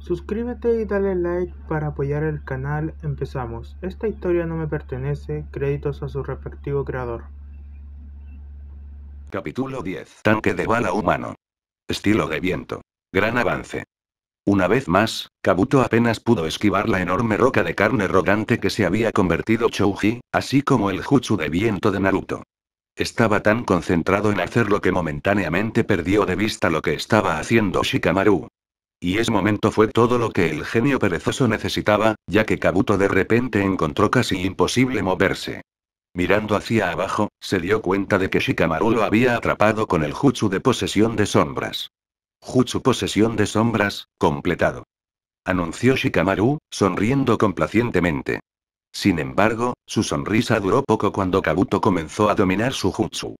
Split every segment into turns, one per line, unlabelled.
Suscríbete y dale like para apoyar el canal. Empezamos. Esta historia no me pertenece. Créditos a su respectivo creador. Capítulo 10. Tanque de bala humano. Estilo de viento. Gran avance. Una vez más, Kabuto apenas pudo esquivar la enorme roca de carne rodante que se había convertido Chouji, así como el jutsu de viento de Naruto. Estaba tan concentrado en hacerlo que momentáneamente perdió de vista lo que estaba haciendo Shikamaru, y ese momento fue todo lo que el genio perezoso necesitaba, ya que Kabuto de repente encontró casi imposible moverse. Mirando hacia abajo, se dio cuenta de que Shikamaru lo había atrapado con el jutsu de posesión de sombras. Jutsu posesión de sombras, completado. Anunció Shikamaru, sonriendo complacientemente. Sin embargo, su sonrisa duró poco cuando Kabuto comenzó a dominar su jutsu.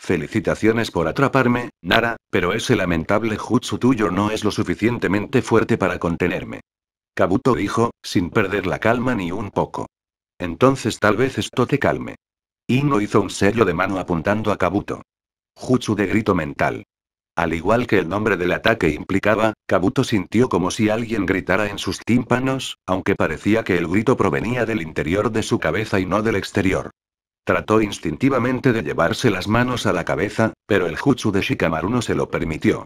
Felicitaciones por atraparme, Nara, pero ese lamentable jutsu tuyo no es lo suficientemente fuerte para contenerme. Kabuto dijo, sin perder la calma ni un poco. Entonces tal vez esto te calme. Ino hizo un sello de mano apuntando a Kabuto. Jutsu de grito mental. Al igual que el nombre del ataque implicaba, Kabuto sintió como si alguien gritara en sus tímpanos, aunque parecía que el grito provenía del interior de su cabeza y no del exterior. Trató instintivamente de llevarse las manos a la cabeza, pero el jutsu de Shikamaru no se lo permitió.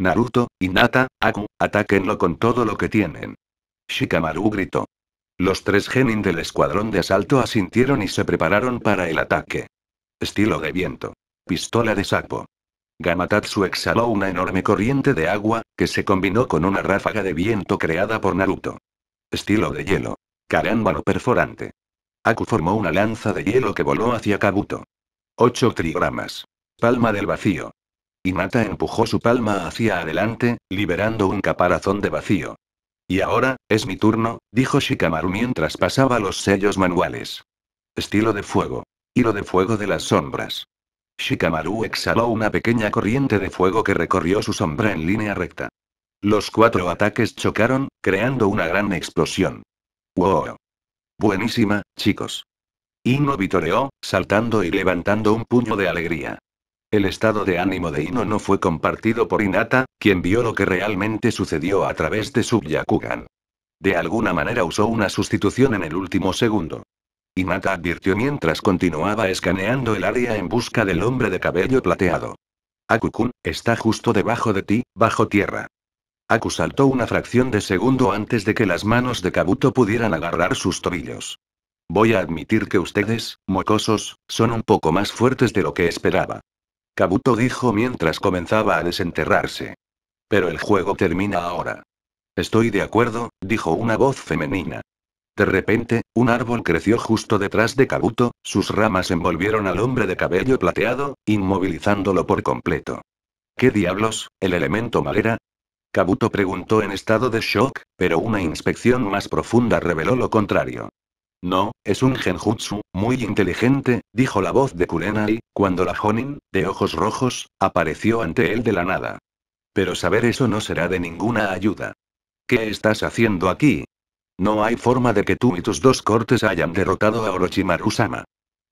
Naruto, Hinata, Aku, atáquenlo con todo lo que tienen. Shikamaru gritó. Los tres genin del escuadrón de asalto asintieron y se prepararon para el ataque. Estilo de viento. Pistola de sapo. Gamatatsu exhaló una enorme corriente de agua, que se combinó con una ráfaga de viento creada por Naruto. Estilo de hielo. Carámbano perforante. Aku formó una lanza de hielo que voló hacia Kabuto. Ocho trigramas. Palma del vacío. Hinata empujó su palma hacia adelante, liberando un caparazón de vacío. Y ahora, es mi turno, dijo Shikamaru mientras pasaba los sellos manuales. Estilo de fuego. Hilo de fuego de las sombras. Shikamaru exhaló una pequeña corriente de fuego que recorrió su sombra en línea recta. Los cuatro ataques chocaron, creando una gran explosión. ¡Wow! Buenísima, chicos. Ino vitoreó, saltando y levantando un puño de alegría. El estado de ánimo de Ino no fue compartido por Inata, quien vio lo que realmente sucedió a través de su Yakugan. De alguna manera usó una sustitución en el último segundo. Inata advirtió mientras continuaba escaneando el área en busca del hombre de cabello plateado. Akukun, está justo debajo de ti, bajo tierra. Aku saltó una fracción de segundo antes de que las manos de Kabuto pudieran agarrar sus tobillos. Voy a admitir que ustedes, mocosos, son un poco más fuertes de lo que esperaba. Kabuto dijo mientras comenzaba a desenterrarse. Pero el juego termina ahora. Estoy de acuerdo, dijo una voz femenina. De repente, un árbol creció justo detrás de Kabuto, sus ramas envolvieron al hombre de cabello plateado, inmovilizándolo por completo. ¿Qué diablos, el elemento madera? Kabuto preguntó en estado de shock, pero una inspección más profunda reveló lo contrario. No, es un genjutsu, muy inteligente, dijo la voz de Kurenai, cuando la Honin, de ojos rojos, apareció ante él de la nada. Pero saber eso no será de ninguna ayuda. ¿Qué estás haciendo aquí? No hay forma de que tú y tus dos cortes hayan derrotado a Orochimaru-sama.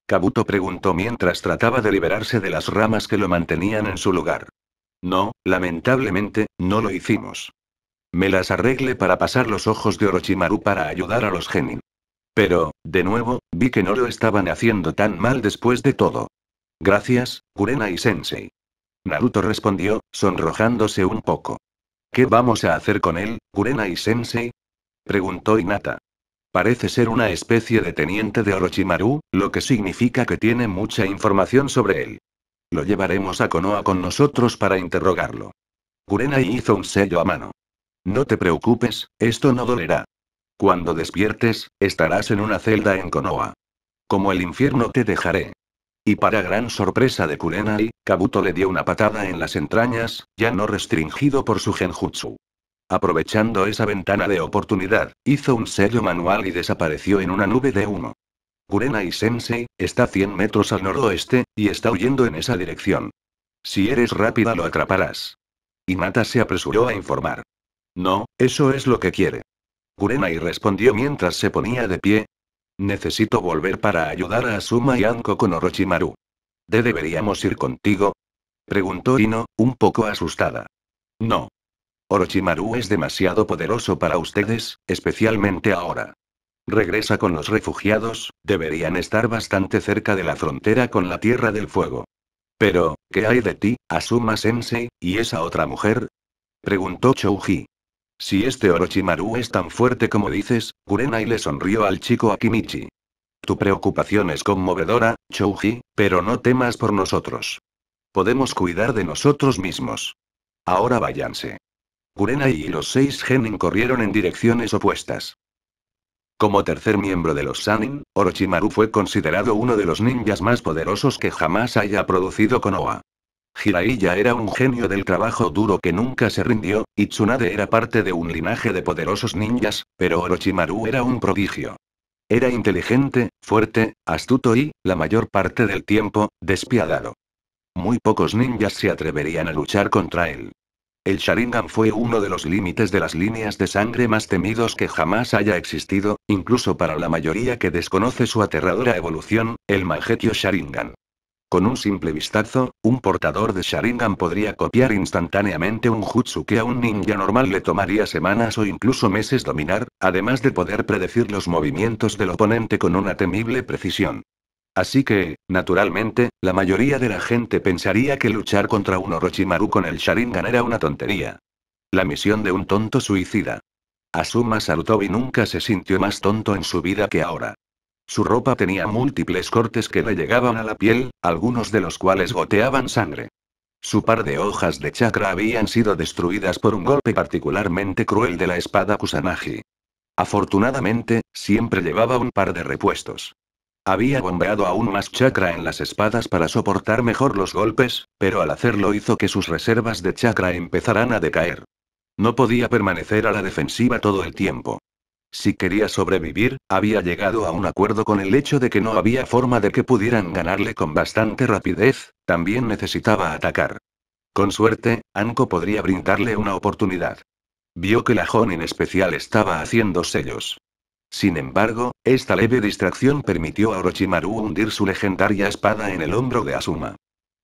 Kabuto preguntó mientras trataba de liberarse de las ramas que lo mantenían en su lugar. No, lamentablemente, no lo hicimos. Me las arreglé para pasar los ojos de Orochimaru para ayudar a los genin. Pero, de nuevo, vi que no lo estaban haciendo tan mal después de todo. Gracias, Kurena y Sensei. Naruto respondió, sonrojándose un poco. ¿Qué vamos a hacer con él, Kurena y Sensei? preguntó Inata. Parece ser una especie de teniente de Orochimaru, lo que significa que tiene mucha información sobre él. Lo llevaremos a Konoha con nosotros para interrogarlo. Kurenai hizo un sello a mano. No te preocupes, esto no dolerá. Cuando despiertes, estarás en una celda en Konoha. Como el infierno te dejaré. Y para gran sorpresa de Kurenai, Kabuto le dio una patada en las entrañas, ya no restringido por su genjutsu. Aprovechando esa ventana de oportunidad, hizo un sello manual y desapareció en una nube de humo. Kurenai Sensei, está 100 metros al noroeste, y está huyendo en esa dirección. Si eres rápida lo atraparás. Mata se apresuró a informar. No, eso es lo que quiere. Kurenai respondió mientras se ponía de pie. Necesito volver para ayudar a Asuma y Anko con Orochimaru. ¿De deberíamos ir contigo? Preguntó Ino, un poco asustada. No. Orochimaru es demasiado poderoso para ustedes, especialmente ahora. Regresa con los refugiados, deberían estar bastante cerca de la frontera con la Tierra del Fuego. Pero, ¿qué hay de ti, Asuma Sensei, y esa otra mujer? preguntó Chouji. Si este Orochimaru es tan fuerte como dices, Kurenai le sonrió al chico Akimichi. Tu preocupación es conmovedora, Chouji, pero no temas por nosotros. Podemos cuidar de nosotros mismos. Ahora váyanse. Kurenai y los seis genin corrieron en direcciones opuestas. Como tercer miembro de los Sanin, Orochimaru fue considerado uno de los ninjas más poderosos que jamás haya producido Konoha. Jiraiya era un genio del trabajo duro que nunca se rindió, y Tsunade era parte de un linaje de poderosos ninjas, pero Orochimaru era un prodigio. Era inteligente, fuerte, astuto y, la mayor parte del tiempo, despiadado. Muy pocos ninjas se atreverían a luchar contra él. El Sharingan fue uno de los límites de las líneas de sangre más temidos que jamás haya existido, incluso para la mayoría que desconoce su aterradora evolución, el Magetio Sharingan. Con un simple vistazo, un portador de Sharingan podría copiar instantáneamente un jutsu que a un ninja normal le tomaría semanas o incluso meses dominar, además de poder predecir los movimientos del oponente con una temible precisión. Así que, naturalmente, la mayoría de la gente pensaría que luchar contra un Orochimaru con el Sharingan era una tontería. La misión de un tonto suicida. Asuma Sarutobi nunca se sintió más tonto en su vida que ahora. Su ropa tenía múltiples cortes que le llegaban a la piel, algunos de los cuales goteaban sangre. Su par de hojas de chakra habían sido destruidas por un golpe particularmente cruel de la espada Kusanagi. Afortunadamente, siempre llevaba un par de repuestos. Había bombeado aún más chakra en las espadas para soportar mejor los golpes, pero al hacerlo hizo que sus reservas de chakra empezaran a decaer. No podía permanecer a la defensiva todo el tiempo. Si quería sobrevivir, había llegado a un acuerdo con el hecho de que no había forma de que pudieran ganarle con bastante rapidez, también necesitaba atacar. Con suerte, Anko podría brindarle una oportunidad. Vio que la Jon en especial estaba haciendo sellos. Sin embargo, esta leve distracción permitió a Orochimaru hundir su legendaria espada en el hombro de Asuma.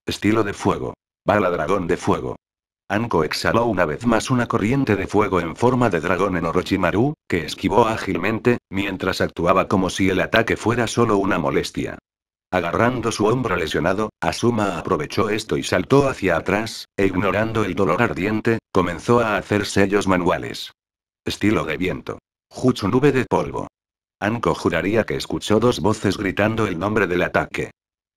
Estilo de fuego. Bala dragón de fuego. Anko exhaló una vez más una corriente de fuego en forma de dragón en Orochimaru, que esquivó ágilmente, mientras actuaba como si el ataque fuera solo una molestia. Agarrando su hombro lesionado, Asuma aprovechó esto y saltó hacia atrás, e ignorando el dolor ardiente, comenzó a hacer sellos manuales. Estilo de viento. Justo nube de polvo. Anko juraría que escuchó dos voces gritando el nombre del ataque.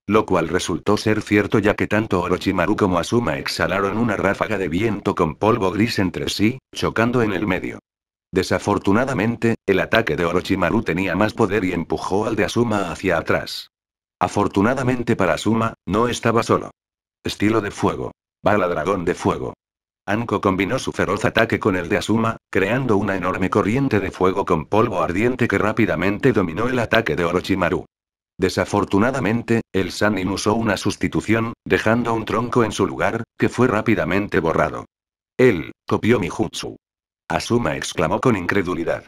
Lo cual resultó ser cierto ya que tanto Orochimaru como Asuma exhalaron una ráfaga de viento con polvo gris entre sí, chocando en el medio. Desafortunadamente, el ataque de Orochimaru tenía más poder y empujó al de Asuma hacia atrás. Afortunadamente para Asuma, no estaba solo. Estilo de fuego. Bala dragón de fuego. Anko combinó su feroz ataque con el de Asuma, creando una enorme corriente de fuego con polvo ardiente que rápidamente dominó el ataque de Orochimaru. Desafortunadamente, el Sanin usó una sustitución, dejando un tronco en su lugar, que fue rápidamente borrado. Él, copió mi jutsu. Asuma exclamó con incredulidad.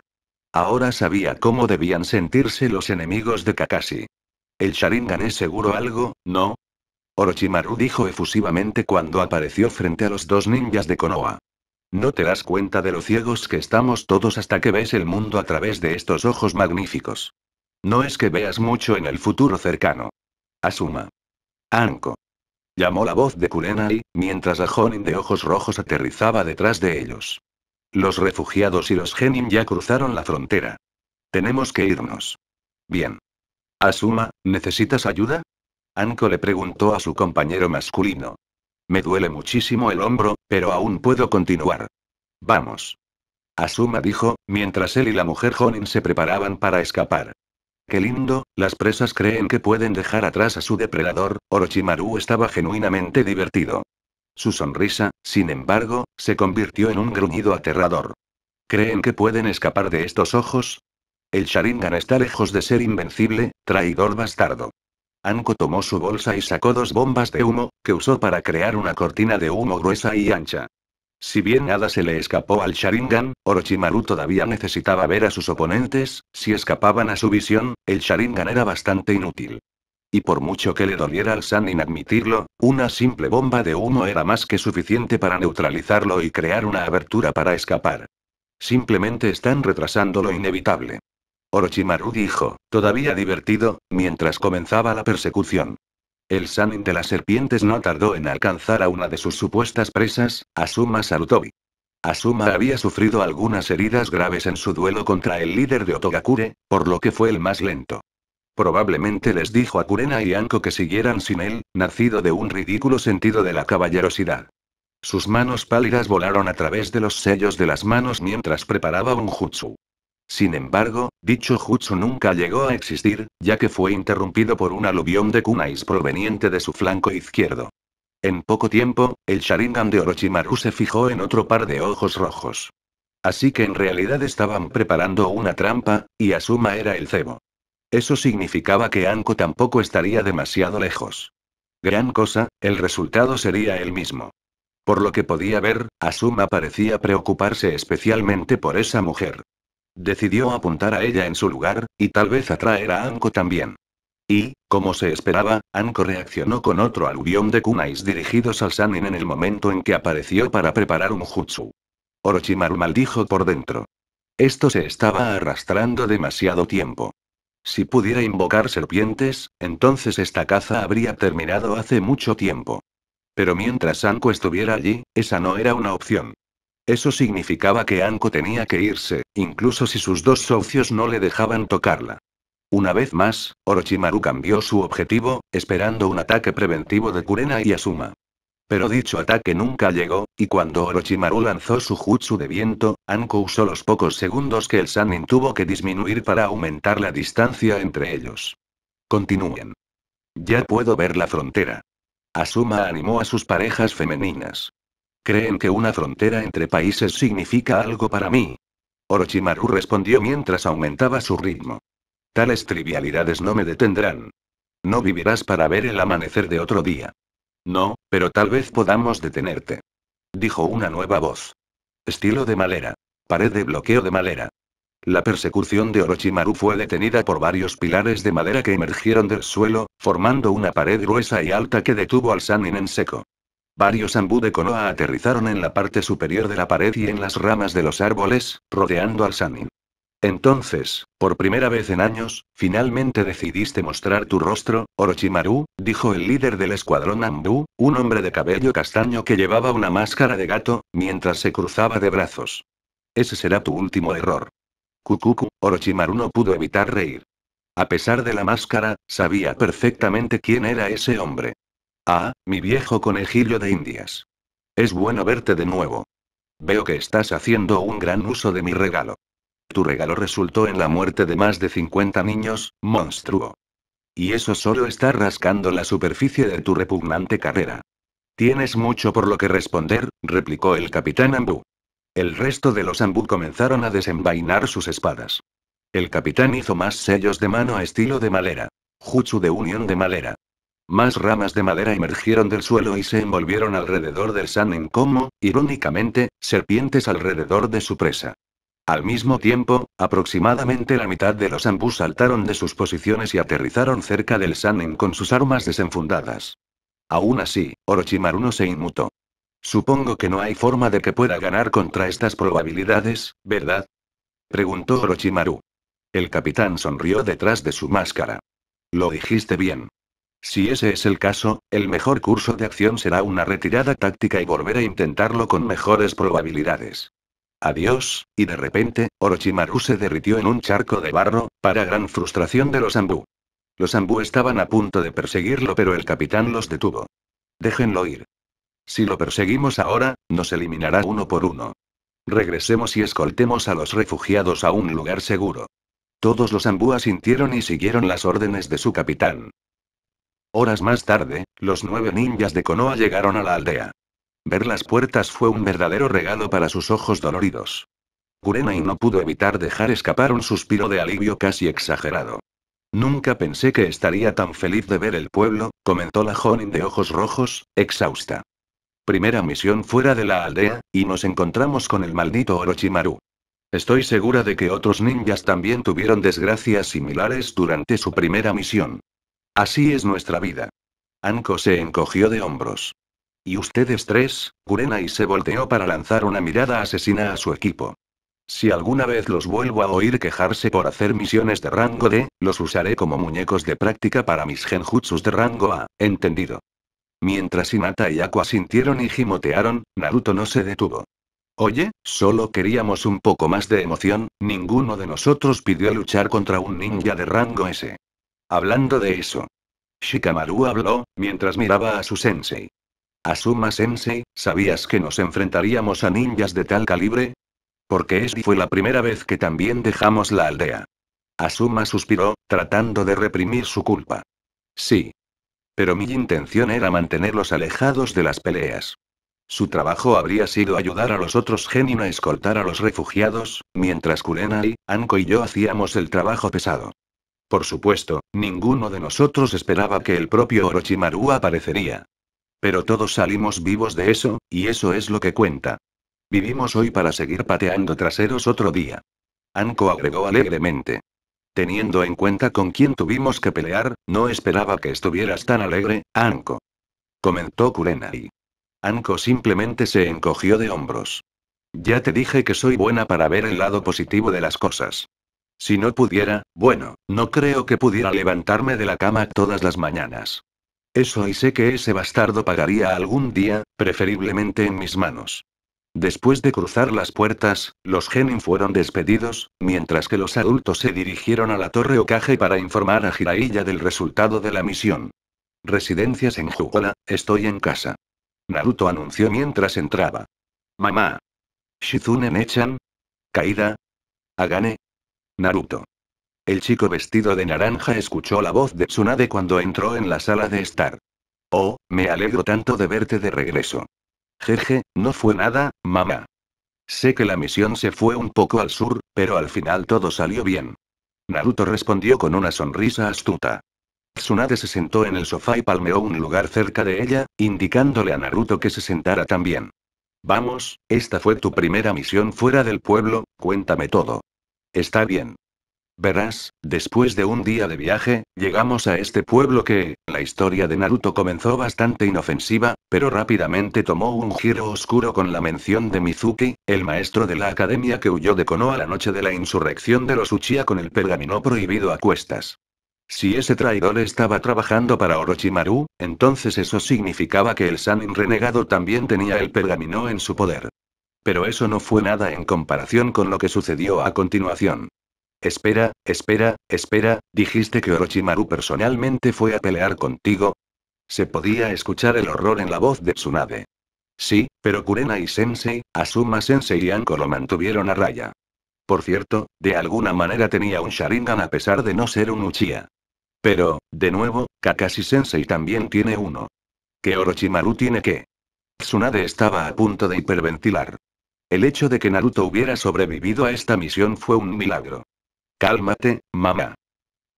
Ahora sabía cómo debían sentirse los enemigos de Kakashi. El Sharingan es seguro algo, ¿no? Orochimaru dijo efusivamente cuando apareció frente a los dos ninjas de Konoha. No te das cuenta de lo ciegos que estamos todos hasta que ves el mundo a través de estos ojos magníficos. No es que veas mucho en el futuro cercano. Asuma. Anko. Llamó la voz de Kurenai, mientras la Jonin de ojos rojos aterrizaba detrás de ellos. Los refugiados y los Genin ya cruzaron la frontera. Tenemos que irnos. Bien. Asuma, ¿necesitas ayuda? Anko le preguntó a su compañero masculino. Me duele muchísimo el hombro, pero aún puedo continuar. Vamos. Asuma dijo, mientras él y la mujer Jonin se preparaban para escapar. Qué lindo, las presas creen que pueden dejar atrás a su depredador, Orochimaru estaba genuinamente divertido. Su sonrisa, sin embargo, se convirtió en un gruñido aterrador. ¿Creen que pueden escapar de estos ojos? El Sharingan está lejos de ser invencible, traidor bastardo. Anko tomó su bolsa y sacó dos bombas de humo, que usó para crear una cortina de humo gruesa y ancha. Si bien nada se le escapó al Sharingan, Orochimaru todavía necesitaba ver a sus oponentes, si escapaban a su visión, el Sharingan era bastante inútil. Y por mucho que le doliera al Sanin admitirlo, una simple bomba de humo era más que suficiente para neutralizarlo y crear una abertura para escapar. Simplemente están retrasando lo inevitable. Orochimaru dijo, todavía divertido, mientras comenzaba la persecución. El Sanin de las serpientes no tardó en alcanzar a una de sus supuestas presas, Asuma Sarutobi. Asuma había sufrido algunas heridas graves en su duelo contra el líder de Otogakure, por lo que fue el más lento. Probablemente les dijo a Kurena y Anko que siguieran sin él, nacido de un ridículo sentido de la caballerosidad. Sus manos pálidas volaron a través de los sellos de las manos mientras preparaba un jutsu. Sin embargo, dicho jutsu nunca llegó a existir, ya que fue interrumpido por un aluvión de kunais proveniente de su flanco izquierdo. En poco tiempo, el Sharingan de Orochimaru se fijó en otro par de ojos rojos. Así que en realidad estaban preparando una trampa, y Asuma era el cebo. Eso significaba que Anko tampoco estaría demasiado lejos. Gran cosa, el resultado sería el mismo. Por lo que podía ver, Asuma parecía preocuparse especialmente por esa mujer. Decidió apuntar a ella en su lugar, y tal vez atraer a Anko también. Y, como se esperaba, Anko reaccionó con otro aluvión de kunais dirigidos al Sanin en el momento en que apareció para preparar un jutsu. Orochimaru maldijo por dentro. Esto se estaba arrastrando demasiado tiempo. Si pudiera invocar serpientes, entonces esta caza habría terminado hace mucho tiempo. Pero mientras Anko estuviera allí, esa no era una opción. Eso significaba que Anko tenía que irse, incluso si sus dos socios no le dejaban tocarla. Una vez más, Orochimaru cambió su objetivo, esperando un ataque preventivo de Kurena y Asuma. Pero dicho ataque nunca llegó, y cuando Orochimaru lanzó su jutsu de viento, Anko usó los pocos segundos que el Sanin tuvo que disminuir para aumentar la distancia entre ellos. Continúen. Ya puedo ver la frontera. Asuma animó a sus parejas femeninas. Creen que una frontera entre países significa algo para mí. Orochimaru respondió mientras aumentaba su ritmo. Tales trivialidades no me detendrán. No vivirás para ver el amanecer de otro día. No, pero tal vez podamos detenerte. Dijo una nueva voz. Estilo de madera. Pared de bloqueo de madera. La persecución de Orochimaru fue detenida por varios pilares de madera que emergieron del suelo, formando una pared gruesa y alta que detuvo al Sanin en seco. Varios ambú de Konoha aterrizaron en la parte superior de la pared y en las ramas de los árboles, rodeando al Sanin. Entonces, por primera vez en años, finalmente decidiste mostrar tu rostro, Orochimaru, dijo el líder del escuadrón Ambu, un hombre de cabello castaño que llevaba una máscara de gato, mientras se cruzaba de brazos. Ese será tu último error. Kukuku, Orochimaru no pudo evitar reír. A pesar de la máscara, sabía perfectamente quién era ese hombre. Ah, mi viejo conejillo de indias. Es bueno verte de nuevo. Veo que estás haciendo un gran uso de mi regalo. Tu regalo resultó en la muerte de más de 50 niños, monstruo. Y eso solo está rascando la superficie de tu repugnante carrera. Tienes mucho por lo que responder, replicó el capitán Ambu. El resto de los Ambu comenzaron a desenvainar sus espadas. El capitán hizo más sellos de mano a estilo de madera. Jutsu de unión de madera. Más ramas de madera emergieron del suelo y se envolvieron alrededor del Sanen como, irónicamente, serpientes alrededor de su presa. Al mismo tiempo, aproximadamente la mitad de los ambus saltaron de sus posiciones y aterrizaron cerca del Sanen con sus armas desenfundadas. Aún así, Orochimaru no se inmutó. Supongo que no hay forma de que pueda ganar contra estas probabilidades, ¿verdad? preguntó Orochimaru. El capitán sonrió detrás de su máscara. Lo dijiste bien. Si ese es el caso, el mejor curso de acción será una retirada táctica y volver a intentarlo con mejores probabilidades. Adiós, y de repente, Orochimaru se derritió en un charco de barro, para gran frustración de los Ambú. Los Ambú estaban a punto de perseguirlo pero el capitán los detuvo. Déjenlo ir. Si lo perseguimos ahora, nos eliminará uno por uno. Regresemos y escoltemos a los refugiados a un lugar seguro. Todos los Ambú asintieron y siguieron las órdenes de su capitán. Horas más tarde, los nueve ninjas de Konoha llegaron a la aldea. Ver las puertas fue un verdadero regalo para sus ojos doloridos. Kurenai no pudo evitar dejar escapar un suspiro de alivio casi exagerado. Nunca pensé que estaría tan feliz de ver el pueblo, comentó la Jonin de ojos rojos, exhausta. Primera misión fuera de la aldea, y nos encontramos con el maldito Orochimaru. Estoy segura de que otros ninjas también tuvieron desgracias similares durante su primera misión. Así es nuestra vida. Anko se encogió de hombros. ¿Y ustedes tres? y se volteó para lanzar una mirada asesina a su equipo. Si alguna vez los vuelvo a oír quejarse por hacer misiones de rango D, los usaré como muñecos de práctica para mis genjutsus de rango A, entendido. Mientras Hinata y Aqua sintieron y gimotearon, Naruto no se detuvo. Oye, solo queríamos un poco más de emoción, ninguno de nosotros pidió luchar contra un ninja de rango S. Hablando de eso. Shikamaru habló, mientras miraba a su sensei. Asuma sensei, ¿sabías que nos enfrentaríamos a ninjas de tal calibre? Porque y fue la primera vez que también dejamos la aldea. Asuma suspiró, tratando de reprimir su culpa. Sí. Pero mi intención era mantenerlos alejados de las peleas. Su trabajo habría sido ayudar a los otros genin a escoltar a los refugiados, mientras Kurenai, Anko y yo hacíamos el trabajo pesado. Por supuesto, ninguno de nosotros esperaba que el propio Orochimaru aparecería. Pero todos salimos vivos de eso, y eso es lo que cuenta. Vivimos hoy para seguir pateando traseros otro día. Anko agregó alegremente. Teniendo en cuenta con quién tuvimos que pelear, no esperaba que estuvieras tan alegre, Anko. Comentó Kurenai. Anko simplemente se encogió de hombros. Ya te dije que soy buena para ver el lado positivo de las cosas. Si no pudiera, bueno, no creo que pudiera levantarme de la cama todas las mañanas. Eso y sé que ese bastardo pagaría algún día, preferiblemente en mis manos. Después de cruzar las puertas, los Genin fueron despedidos, mientras que los adultos se dirigieron a la Torre Okage para informar a Jiraiya del resultado de la misión. Residencias en Jugola, estoy en casa. Naruto anunció mientras entraba. Mamá. Shizune Echan. Kaida. Agane, Naruto. El chico vestido de naranja escuchó la voz de Tsunade cuando entró en la sala de estar. Oh, me alegro tanto de verte de regreso. Jeje, no fue nada, mamá. Sé que la misión se fue un poco al sur, pero al final todo salió bien. Naruto respondió con una sonrisa astuta. Tsunade se sentó en el sofá y palmeó un lugar cerca de ella, indicándole a Naruto que se sentara también. Vamos, esta fue tu primera misión fuera del pueblo, cuéntame todo. Está bien. Verás, después de un día de viaje, llegamos a este pueblo que, la historia de Naruto comenzó bastante inofensiva, pero rápidamente tomó un giro oscuro con la mención de Mizuki, el maestro de la academia que huyó de Konoha la noche de la insurrección de los Uchiha con el pergamino prohibido a cuestas. Si ese traidor estaba trabajando para Orochimaru, entonces eso significaba que el Sanin renegado también tenía el pergamino en su poder. Pero eso no fue nada en comparación con lo que sucedió a continuación. Espera, espera, espera, dijiste que Orochimaru personalmente fue a pelear contigo. Se podía escuchar el horror en la voz de Tsunade. Sí, pero Kurena y Sensei, Asuma Sensei y Anko lo mantuvieron a raya. Por cierto, de alguna manera tenía un Sharingan a pesar de no ser un Uchiha. Pero, de nuevo, Kakashi Sensei también tiene uno. ¿Que Orochimaru tiene qué? Tsunade estaba a punto de hiperventilar. El hecho de que Naruto hubiera sobrevivido a esta misión fue un milagro. Cálmate, mamá.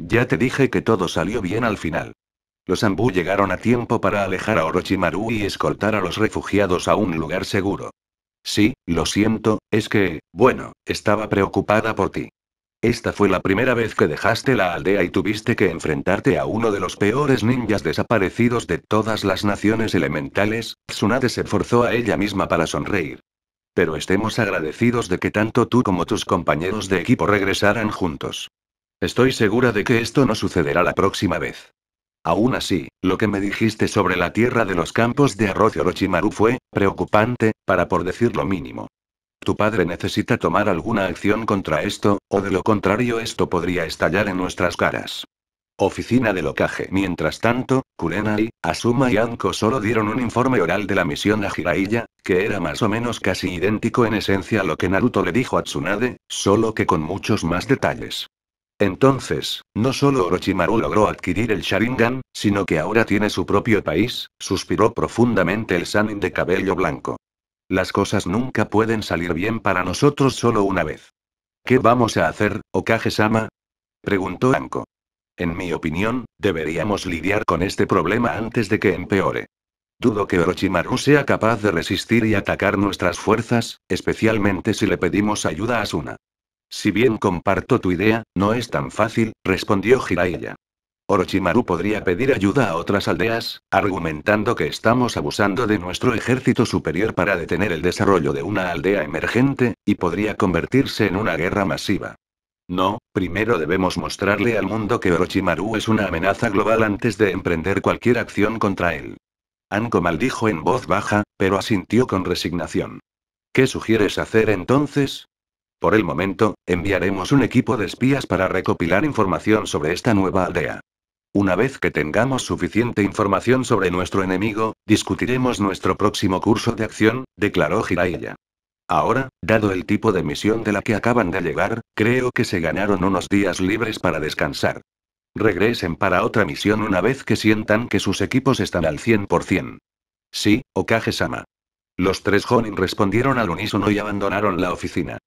Ya te dije que todo salió bien al final. Los Ambu llegaron a tiempo para alejar a Orochimaru y escoltar a los refugiados a un lugar seguro. Sí, lo siento, es que, bueno, estaba preocupada por ti. Esta fue la primera vez que dejaste la aldea y tuviste que enfrentarte a uno de los peores ninjas desaparecidos de todas las naciones elementales, Tsunade se forzó a ella misma para sonreír. Pero estemos agradecidos de que tanto tú como tus compañeros de equipo regresaran juntos. Estoy segura de que esto no sucederá la próxima vez. Aún así, lo que me dijiste sobre la tierra de los campos de arroz Orochimaru fue preocupante, para por decir lo mínimo. Tu padre necesita tomar alguna acción contra esto, o de lo contrario esto podría estallar en nuestras caras. Oficina de Locaje. Mientras tanto, Kurenai, Asuma y Anko solo dieron un informe oral de la misión a Jiraiya, que era más o menos casi idéntico en esencia a lo que Naruto le dijo a Tsunade, solo que con muchos más detalles. Entonces, no solo Orochimaru logró adquirir el Sharingan, sino que ahora tiene su propio país, suspiró profundamente el Sanin de cabello blanco. Las cosas nunca pueden salir bien para nosotros solo una vez. ¿Qué vamos a hacer, Okage-sama? preguntó Anko. En mi opinión, deberíamos lidiar con este problema antes de que empeore. Dudo que Orochimaru sea capaz de resistir y atacar nuestras fuerzas, especialmente si le pedimos ayuda a Asuna. Si bien comparto tu idea, no es tan fácil, respondió Jiraiya. Orochimaru podría pedir ayuda a otras aldeas, argumentando que estamos abusando de nuestro ejército superior para detener el desarrollo de una aldea emergente, y podría convertirse en una guerra masiva. No, primero debemos mostrarle al mundo que Orochimaru es una amenaza global antes de emprender cualquier acción contra él. Anko maldijo en voz baja, pero asintió con resignación. ¿Qué sugieres hacer entonces? Por el momento, enviaremos un equipo de espías para recopilar información sobre esta nueva aldea. Una vez que tengamos suficiente información sobre nuestro enemigo, discutiremos nuestro próximo curso de acción, declaró Hiraiya. Ahora, dado el tipo de misión de la que acaban de llegar, creo que se ganaron unos días libres para descansar. Regresen para otra misión una vez que sientan que sus equipos están al 100%. Sí, Okage-sama. Los tres Jonin respondieron al unísono y abandonaron la oficina.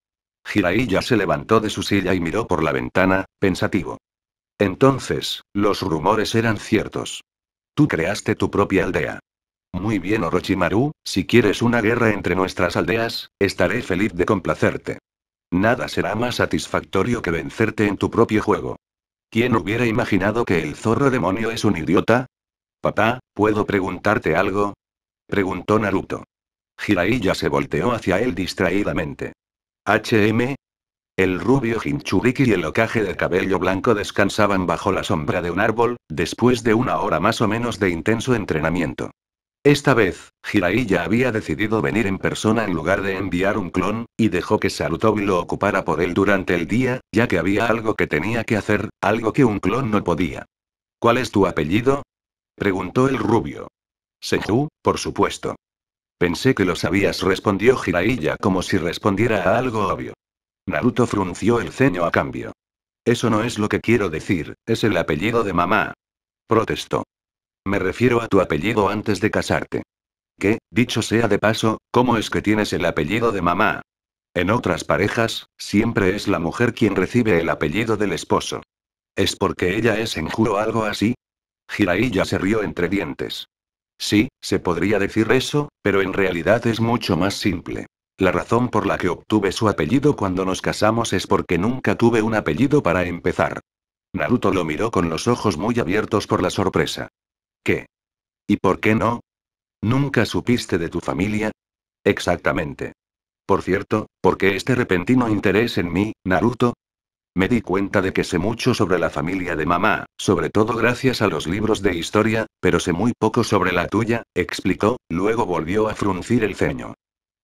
Jiraiya se levantó de su silla y miró por la ventana, pensativo. Entonces, los rumores eran ciertos. Tú creaste tu propia aldea. Muy bien, Orochimaru, si quieres una guerra entre nuestras aldeas, estaré feliz de complacerte. Nada será más satisfactorio que vencerte en tu propio juego. ¿Quién hubiera imaginado que el zorro demonio es un idiota? Papá, ¿puedo preguntarte algo? Preguntó Naruto. Jiraiya se volteó hacia él distraídamente. ¿HM? El rubio Hinchuriki y el ocaje de cabello blanco descansaban bajo la sombra de un árbol, después de una hora más o menos de intenso entrenamiento. Esta vez, Jiraiya había decidido venir en persona en lugar de enviar un clon, y dejó que Sarutobi lo ocupara por él durante el día, ya que había algo que tenía que hacer, algo que un clon no podía. ¿Cuál es tu apellido? preguntó el rubio. Seju, por supuesto. Pensé que lo sabías, respondió Jiraiya como si respondiera a algo obvio. Naruto frunció el ceño a cambio. Eso no es lo que quiero decir, es el apellido de mamá. Protestó. Me refiero a tu apellido antes de casarte. Que, dicho sea de paso, ¿cómo es que tienes el apellido de mamá? En otras parejas, siempre es la mujer quien recibe el apellido del esposo. ¿Es porque ella es enjuro algo así? Jiraiya se rió entre dientes. Sí, se podría decir eso, pero en realidad es mucho más simple. La razón por la que obtuve su apellido cuando nos casamos es porque nunca tuve un apellido para empezar. Naruto lo miró con los ojos muy abiertos por la sorpresa. ¿Qué? ¿Y por qué no? ¿Nunca supiste de tu familia? Exactamente. Por cierto, ¿por qué este repentino interés en mí, Naruto? Me di cuenta de que sé mucho sobre la familia de mamá, sobre todo gracias a los libros de historia, pero sé muy poco sobre la tuya, explicó, luego volvió a fruncir el ceño.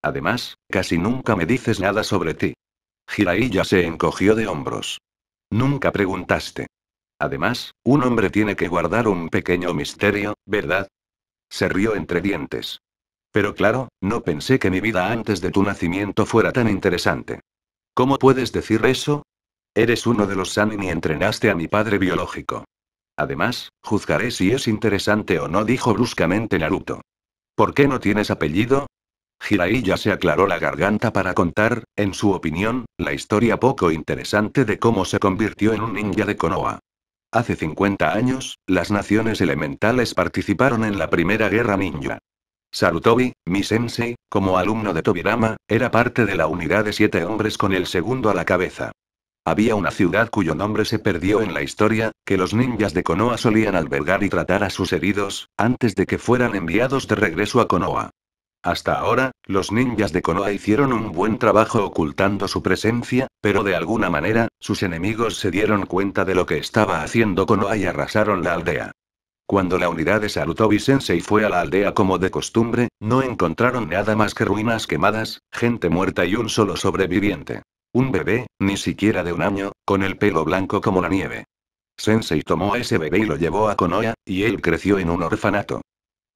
Además, casi nunca me dices nada sobre ti. Jiraiya se encogió de hombros. Nunca preguntaste. Además, un hombre tiene que guardar un pequeño misterio, ¿verdad? Se rió entre dientes. Pero claro, no pensé que mi vida antes de tu nacimiento fuera tan interesante. ¿Cómo puedes decir eso? Eres uno de los Sanin y entrenaste a mi padre biológico. Además, juzgaré si es interesante o no, dijo bruscamente Naruto. ¿Por qué no tienes apellido? Jiraiya se aclaró la garganta para contar, en su opinión, la historia poco interesante de cómo se convirtió en un ninja de Konoha. Hace 50 años, las naciones elementales participaron en la Primera Guerra Ninja. Sarutobi, mi sensei, como alumno de Tobirama, era parte de la unidad de siete hombres con el segundo a la cabeza. Había una ciudad cuyo nombre se perdió en la historia, que los ninjas de Konoha solían albergar y tratar a sus heridos, antes de que fueran enviados de regreso a Konoha. Hasta ahora, los ninjas de Konoha hicieron un buen trabajo ocultando su presencia, pero de alguna manera, sus enemigos se dieron cuenta de lo que estaba haciendo Konoha y arrasaron la aldea. Cuando la unidad de Sarutobi Sensei fue a la aldea como de costumbre, no encontraron nada más que ruinas quemadas, gente muerta y un solo sobreviviente. Un bebé, ni siquiera de un año, con el pelo blanco como la nieve. Sensei tomó a ese bebé y lo llevó a Konoha, y él creció en un orfanato.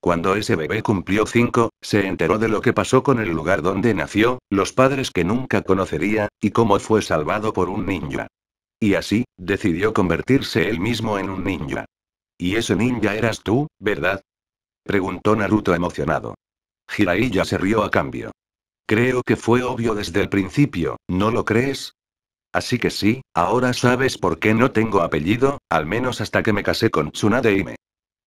Cuando ese bebé cumplió 5, se enteró de lo que pasó con el lugar donde nació, los padres que nunca conocería, y cómo fue salvado por un ninja. Y así, decidió convertirse él mismo en un ninja. Y ese ninja eras tú, ¿verdad? Preguntó Naruto emocionado. jiraiya se rió a cambio. Creo que fue obvio desde el principio, ¿no lo crees? Así que sí, ahora sabes por qué no tengo apellido, al menos hasta que me casé con Tsunade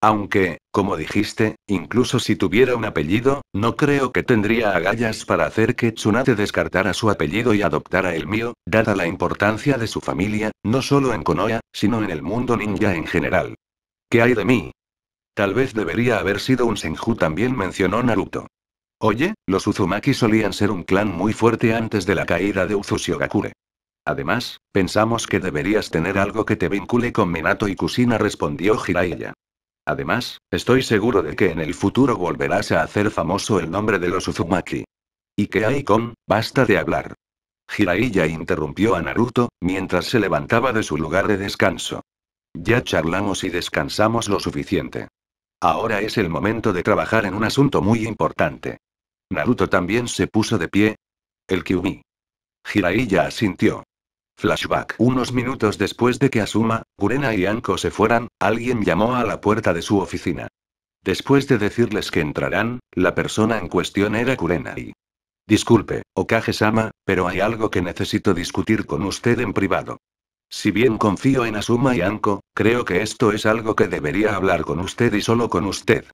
aunque, como dijiste, incluso si tuviera un apellido, no creo que tendría agallas para hacer que Tsunade descartara su apellido y adoptara el mío, dada la importancia de su familia, no solo en Konoha, sino en el mundo ninja en general. ¿Qué hay de mí? Tal vez debería haber sido un Senju también mencionó Naruto. Oye, los Uzumaki solían ser un clan muy fuerte antes de la caída de Uzushiogakure. Además, pensamos que deberías tener algo que te vincule con Minato y Kusina respondió Hiraiya. Además, estoy seguro de que en el futuro volverás a hacer famoso el nombre de los Uzumaki. Y que hay con, basta de hablar. Jiraiya interrumpió a Naruto, mientras se levantaba de su lugar de descanso. Ya charlamos y descansamos lo suficiente. Ahora es el momento de trabajar en un asunto muy importante. Naruto también se puso de pie. El Kyumi. Jiraiya asintió. Flashback. Unos minutos después de que Asuma, Kurena y Anko se fueran, alguien llamó a la puerta de su oficina. Después de decirles que entrarán, la persona en cuestión era Kurena y... Disculpe, Okage-sama, pero hay algo que necesito discutir con usted en privado. Si bien confío en Asuma y Anko, creo que esto es algo que debería hablar con usted y solo con usted.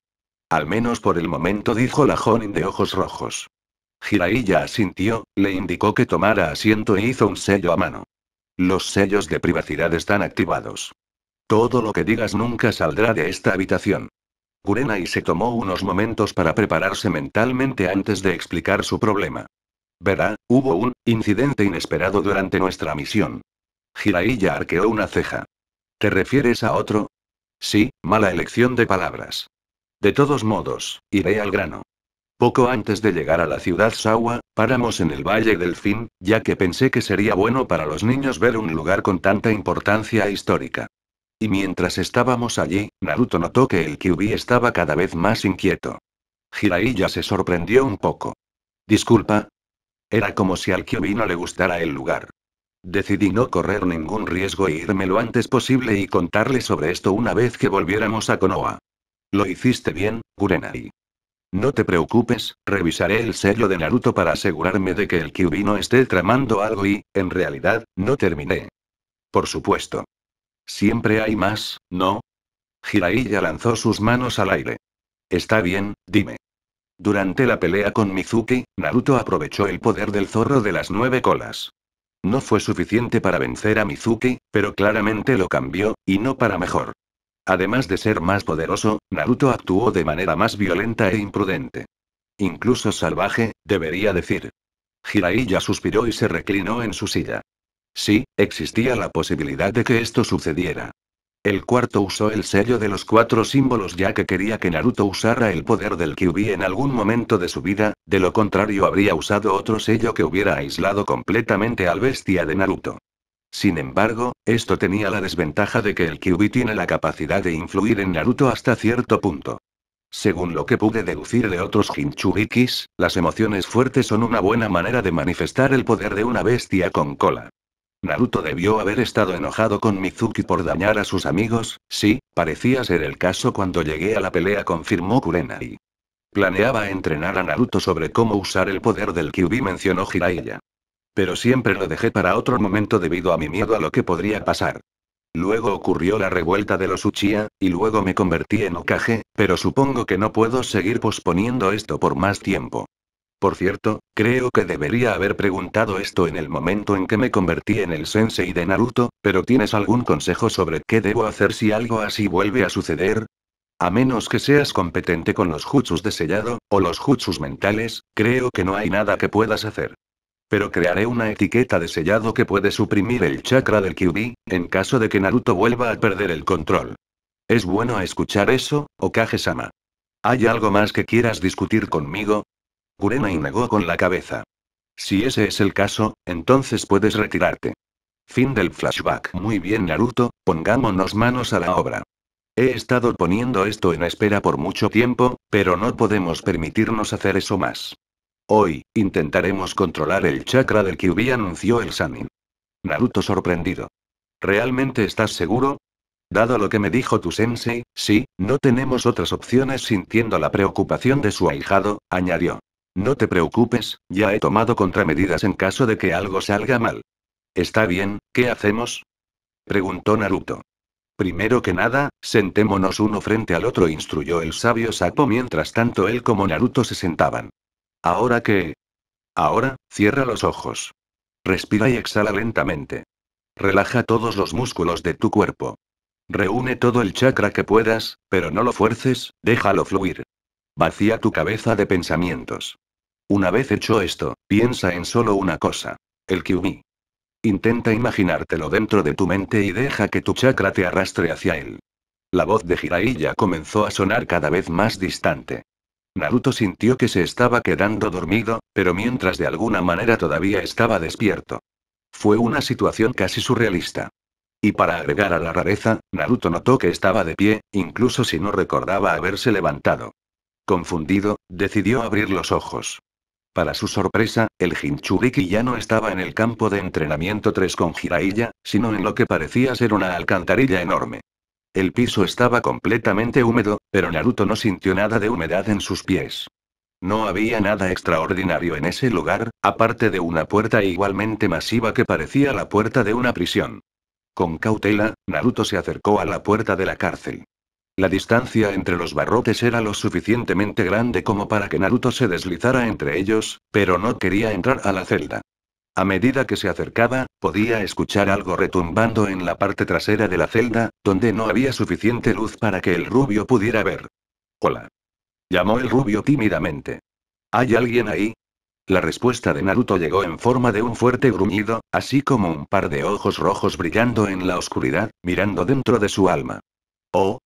Al menos por el momento dijo la Jonin de ojos rojos. Jiraiya asintió, le indicó que tomara asiento e hizo un sello a mano. Los sellos de privacidad están activados. Todo lo que digas nunca saldrá de esta habitación. y se tomó unos momentos para prepararse mentalmente antes de explicar su problema. Verá, hubo un incidente inesperado durante nuestra misión. Hiraiya arqueó una ceja. ¿Te refieres a otro? Sí, mala elección de palabras. De todos modos, iré al grano. Poco antes de llegar a la ciudad Sawa, paramos en el Valle del Fin, ya que pensé que sería bueno para los niños ver un lugar con tanta importancia histórica. Y mientras estábamos allí, Naruto notó que el Kyubi estaba cada vez más inquieto. Jiraiya se sorprendió un poco. Disculpa. Era como si al Kyubi no le gustara el lugar. Decidí no correr ningún riesgo e irme lo antes posible y contarle sobre esto una vez que volviéramos a Konoha. Lo hiciste bien, Kurenai. No te preocupes, revisaré el sello de Naruto para asegurarme de que el Kyubi no esté tramando algo y, en realidad, no terminé. Por supuesto. Siempre hay más, ¿no? Jiraiya lanzó sus manos al aire. Está bien, dime. Durante la pelea con Mizuki, Naruto aprovechó el poder del zorro de las nueve colas. No fue suficiente para vencer a Mizuki, pero claramente lo cambió, y no para mejor. Además de ser más poderoso, Naruto actuó de manera más violenta e imprudente. Incluso salvaje, debería decir. Jiraiya suspiró y se reclinó en su silla. Sí, existía la posibilidad de que esto sucediera. El cuarto usó el sello de los cuatro símbolos ya que quería que Naruto usara el poder del Kyubi en algún momento de su vida, de lo contrario habría usado otro sello que hubiera aislado completamente al bestia de Naruto. Sin embargo, esto tenía la desventaja de que el Kyubi tiene la capacidad de influir en Naruto hasta cierto punto. Según lo que pude deducir de otros Jinchurikis, las emociones fuertes son una buena manera de manifestar el poder de una bestia con cola. Naruto debió haber estado enojado con Mizuki por dañar a sus amigos, sí, parecía ser el caso cuando llegué a la pelea confirmó Kurenai. Planeaba entrenar a Naruto sobre cómo usar el poder del Kyubi mencionó Jiraiya. Pero siempre lo dejé para otro momento debido a mi miedo a lo que podría pasar. Luego ocurrió la revuelta de los Uchiha, y luego me convertí en Okage, pero supongo que no puedo seguir posponiendo esto por más tiempo. Por cierto, creo que debería haber preguntado esto en el momento en que me convertí en el sensei de Naruto, pero ¿tienes algún consejo sobre qué debo hacer si algo así vuelve a suceder? A menos que seas competente con los jutsus de sellado, o los jutsus mentales, creo que no hay nada que puedas hacer pero crearé una etiqueta de sellado que puede suprimir el chakra del Kyuubi, en caso de que Naruto vuelva a perder el control. Es bueno escuchar eso, Okage-sama. ¿Hay algo más que quieras discutir conmigo? Kurena negó con la cabeza. Si ese es el caso, entonces puedes retirarte. Fin del flashback. Muy bien Naruto, pongámonos manos a la obra. He estado poniendo esto en espera por mucho tiempo, pero no podemos permitirnos hacer eso más. Hoy, intentaremos controlar el chakra del Kyubi, anunció el Sanin. Naruto sorprendido. ¿Realmente estás seguro? Dado lo que me dijo tu sensei, sí, no tenemos otras opciones sintiendo la preocupación de su ahijado, añadió. No te preocupes, ya he tomado contramedidas en caso de que algo salga mal. Está bien, ¿qué hacemos? preguntó Naruto. Primero que nada, sentémonos uno frente al otro, instruyó el sabio Sapo mientras tanto él como Naruto se sentaban. Ahora que... Ahora, cierra los ojos. Respira y exhala lentamente. Relaja todos los músculos de tu cuerpo. Reúne todo el chakra que puedas, pero no lo fuerces, déjalo fluir. Vacía tu cabeza de pensamientos. Una vez hecho esto, piensa en solo una cosa. El Kyumi. Intenta imaginártelo dentro de tu mente y deja que tu chakra te arrastre hacia él. La voz de Jiraiya comenzó a sonar cada vez más distante. Naruto sintió que se estaba quedando dormido, pero mientras de alguna manera todavía estaba despierto. Fue una situación casi surrealista. Y para agregar a la rareza, Naruto notó que estaba de pie, incluso si no recordaba haberse levantado. Confundido, decidió abrir los ojos. Para su sorpresa, el Jinchuriki ya no estaba en el campo de entrenamiento 3 con Jiraiya, sino en lo que parecía ser una alcantarilla enorme. El piso estaba completamente húmedo, pero Naruto no sintió nada de humedad en sus pies. No había nada extraordinario en ese lugar, aparte de una puerta igualmente masiva que parecía la puerta de una prisión. Con cautela, Naruto se acercó a la puerta de la cárcel. La distancia entre los barrotes era lo suficientemente grande como para que Naruto se deslizara entre ellos, pero no quería entrar a la celda. A medida que se acercaba, podía escuchar algo retumbando en la parte trasera de la celda, donde no había suficiente luz para que el rubio pudiera ver. Hola. Llamó el rubio tímidamente. ¿Hay alguien ahí? La respuesta de Naruto llegó en forma de un fuerte gruñido, así como un par de ojos rojos brillando en la oscuridad, mirando dentro de su alma. Oh.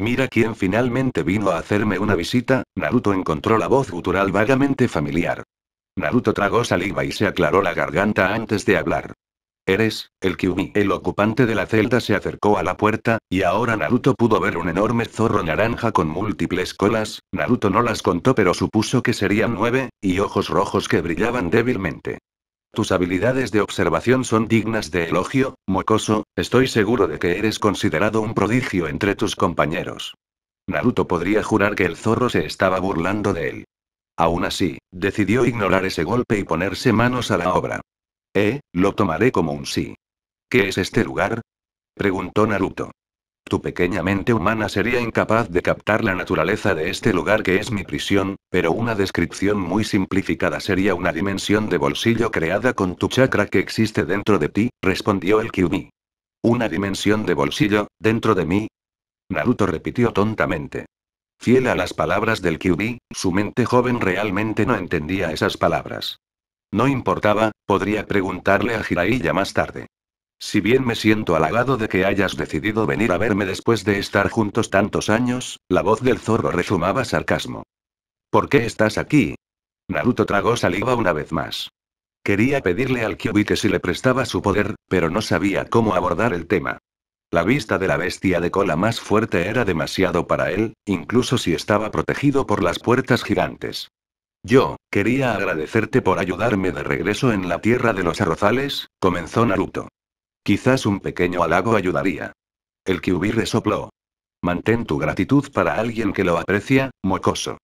Mira quién finalmente vino a hacerme una visita, Naruto encontró la voz gutural vagamente familiar. Naruto tragó saliva y se aclaró la garganta antes de hablar. Eres, el Kyubi. El ocupante de la celda se acercó a la puerta, y ahora Naruto pudo ver un enorme zorro naranja con múltiples colas, Naruto no las contó pero supuso que serían nueve, y ojos rojos que brillaban débilmente. Tus habilidades de observación son dignas de elogio, mocoso, estoy seguro de que eres considerado un prodigio entre tus compañeros. Naruto podría jurar que el zorro se estaba burlando de él. Aún así, decidió ignorar ese golpe y ponerse manos a la obra. Eh, lo tomaré como un sí. ¿Qué es este lugar? preguntó Naruto. Tu pequeña mente humana sería incapaz de captar la naturaleza de este lugar que es mi prisión, pero una descripción muy simplificada sería una dimensión de bolsillo creada con tu chakra que existe dentro de ti, respondió el Kyubi. ¿Una dimensión de bolsillo, dentro de mí? Naruto repitió tontamente. Fiel a las palabras del Kyubi, su mente joven realmente no entendía esas palabras. No importaba, podría preguntarle a Jiraiya más tarde. Si bien me siento halagado de que hayas decidido venir a verme después de estar juntos tantos años, la voz del zorro rezumaba sarcasmo. ¿Por qué estás aquí? Naruto tragó saliva una vez más. Quería pedirle al Kyubi que si le prestaba su poder, pero no sabía cómo abordar el tema. La vista de la bestia de cola más fuerte era demasiado para él, incluso si estaba protegido por las puertas gigantes. Yo, quería agradecerte por ayudarme de regreso en la tierra de los arrozales, comenzó Naruto. Quizás un pequeño halago ayudaría. El Kyubi resopló. Mantén tu gratitud para alguien que lo aprecia, mocoso.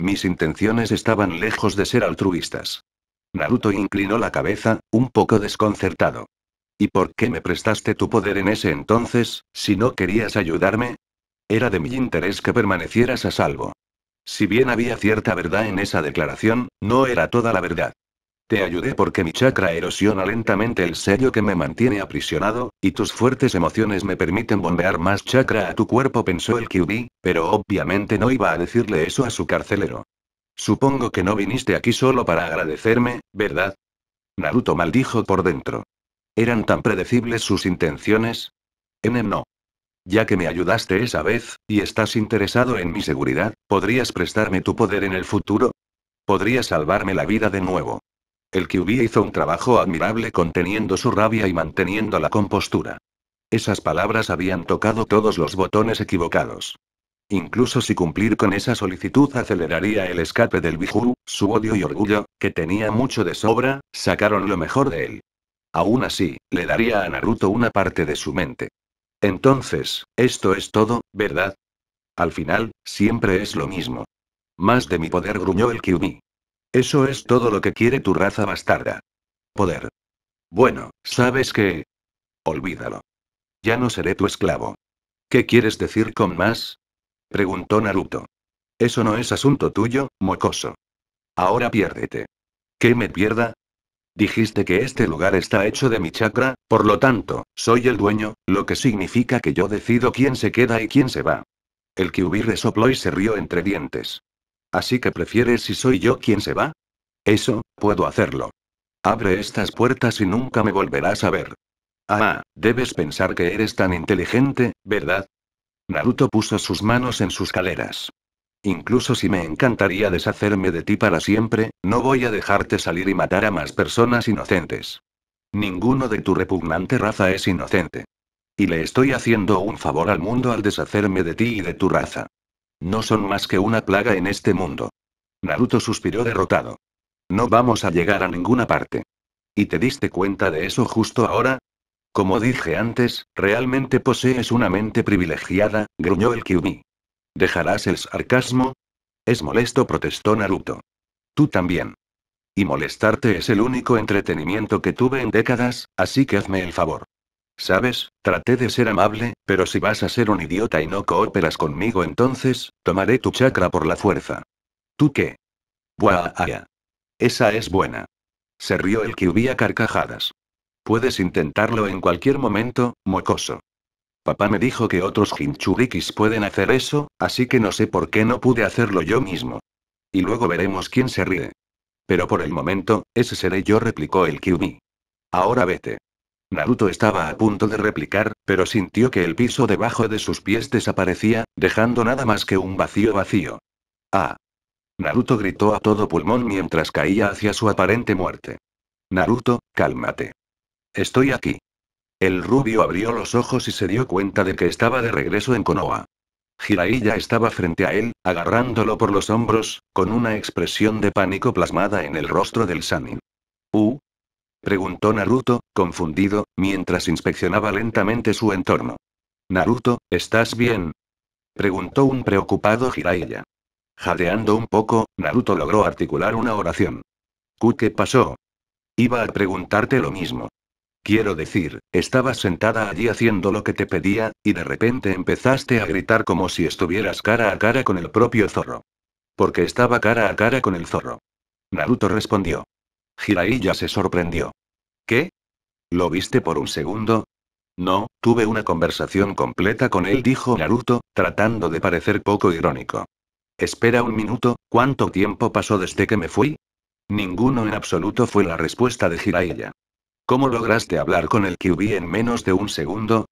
Mis intenciones estaban lejos de ser altruistas. Naruto inclinó la cabeza, un poco desconcertado. ¿Y por qué me prestaste tu poder en ese entonces, si no querías ayudarme? Era de mi interés que permanecieras a salvo. Si bien había cierta verdad en esa declaración, no era toda la verdad. Te ayudé porque mi chakra erosiona lentamente el sello que me mantiene aprisionado, y tus fuertes emociones me permiten bombear más chakra a tu cuerpo, pensó el QB, pero obviamente no iba a decirle eso a su carcelero. Supongo que no viniste aquí solo para agradecerme, ¿verdad? Naruto maldijo por dentro. ¿Eran tan predecibles sus intenciones? N no. Ya que me ayudaste esa vez, y estás interesado en mi seguridad, ¿podrías prestarme tu poder en el futuro? ¿Podrías salvarme la vida de nuevo. El Kyubi hizo un trabajo admirable conteniendo su rabia y manteniendo la compostura. Esas palabras habían tocado todos los botones equivocados. Incluso si cumplir con esa solicitud aceleraría el escape del Biju, su odio y orgullo, que tenía mucho de sobra, sacaron lo mejor de él. Aún así, le daría a Naruto una parte de su mente. Entonces, esto es todo, ¿verdad? Al final, siempre es lo mismo. Más de mi poder gruñó el Kyubi. Eso es todo lo que quiere tu raza bastarda. Poder. Bueno, ¿sabes qué? Olvídalo. Ya no seré tu esclavo. ¿Qué quieres decir con más? Preguntó Naruto. Eso no es asunto tuyo, mocoso. Ahora piérdete. ¿Qué me pierda? Dijiste que este lugar está hecho de mi chakra, por lo tanto, soy el dueño, lo que significa que yo decido quién se queda y quién se va. El Kyubi resopló y se rió entre dientes. Así que prefieres si soy yo quien se va? Eso, puedo hacerlo. Abre estas puertas y nunca me volverás a ver. Ah, debes pensar que eres tan inteligente, ¿verdad? Naruto puso sus manos en sus caleras. Incluso si me ah. encantaría deshacerme de ti para siempre, no voy a dejarte salir y matar a más personas inocentes. Ninguno de tu repugnante raza es inocente. Y le estoy haciendo un favor al mundo al deshacerme de ti y de tu raza. No son más que una plaga en este mundo. Naruto suspiró derrotado. No vamos a llegar a ninguna parte. ¿Y te diste cuenta de eso justo ahora? Como dije antes, realmente posees una mente privilegiada, gruñó el Kyuubi. ¿Dejarás el sarcasmo? Es molesto, protestó Naruto. Tú también. Y molestarte es el único entretenimiento que tuve en décadas, así que hazme el favor. Sabes, traté de ser amable, pero si vas a ser un idiota y no cooperas conmigo entonces, tomaré tu chakra por la fuerza. ¿Tú qué? Buah, ah, Esa es buena. Se rió el que hubía carcajadas. Puedes intentarlo en cualquier momento, mocoso. Papá me dijo que otros Hinchurikis pueden hacer eso, así que no sé por qué no pude hacerlo yo mismo. Y luego veremos quién se ríe. Pero por el momento, ese seré yo, replicó el Kyubi. Ahora vete. Naruto estaba a punto de replicar, pero sintió que el piso debajo de sus pies desaparecía, dejando nada más que un vacío vacío. ¡Ah! Naruto gritó a todo pulmón mientras caía hacia su aparente muerte. Naruto, cálmate. Estoy aquí. El rubio abrió los ojos y se dio cuenta de que estaba de regreso en Konoha. Jiraiya estaba frente a él, agarrándolo por los hombros, con una expresión de pánico plasmada en el rostro del Sanin. ¿U? preguntó Naruto, confundido, mientras inspeccionaba lentamente su entorno. Naruto, ¿estás bien? preguntó un preocupado Jiraiya. Jadeando un poco, Naruto logró articular una oración. ¿Qué pasó? Iba a preguntarte lo mismo. Quiero decir, estabas sentada allí haciendo lo que te pedía, y de repente empezaste a gritar como si estuvieras cara a cara con el propio zorro. Porque estaba cara a cara con el zorro. Naruto respondió. Jiraiya se sorprendió. ¿Qué? ¿Lo viste por un segundo? No, tuve una conversación completa con él, dijo Naruto, tratando de parecer poco irónico. Espera un minuto, ¿cuánto tiempo pasó desde que me fui? Ninguno en absoluto fue la respuesta de Jiraiya. ¿Cómo lograste hablar con el QB en menos de un segundo?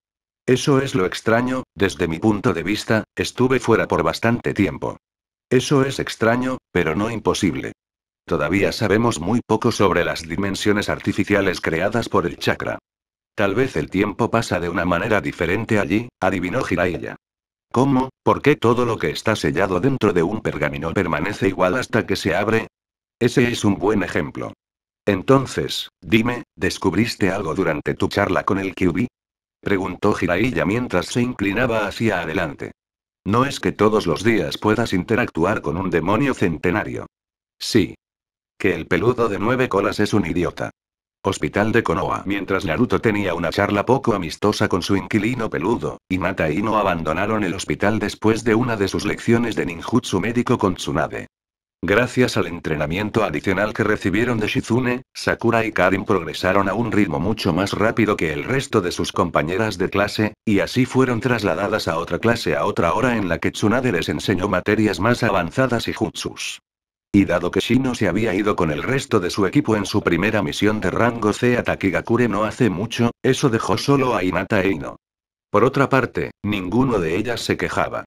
Eso es lo extraño, desde mi punto de vista, estuve fuera por bastante tiempo. Eso es extraño, pero no imposible. Todavía sabemos muy poco sobre las dimensiones artificiales creadas por el chakra. Tal vez el tiempo pasa de una manera diferente allí, adivinó Jiraiya. ¿Cómo? ¿Por qué todo lo que está sellado dentro de un pergamino permanece igual hasta que se abre? Ese es un buen ejemplo. Entonces, dime, ¿descubriste algo durante tu charla con el QB? Preguntó Jiraiya mientras se inclinaba hacia adelante. No es que todos los días puedas interactuar con un demonio centenario. Sí. Que el peludo de nueve colas es un idiota. Hospital de Konoha. Mientras Naruto tenía una charla poco amistosa con su inquilino peludo, Hinata y no abandonaron el hospital después de una de sus lecciones de ninjutsu médico con Tsunade. Gracias al entrenamiento adicional que recibieron de Shizune, Sakura y Karin progresaron a un ritmo mucho más rápido que el resto de sus compañeras de clase, y así fueron trasladadas a otra clase a otra hora en la que Tsunade les enseñó materias más avanzadas y jutsus. Y dado que Shino se había ido con el resto de su equipo en su primera misión de rango C a Takigakure no hace mucho, eso dejó solo a Hinata e Ino. Por otra parte, ninguno de ellas se quejaba.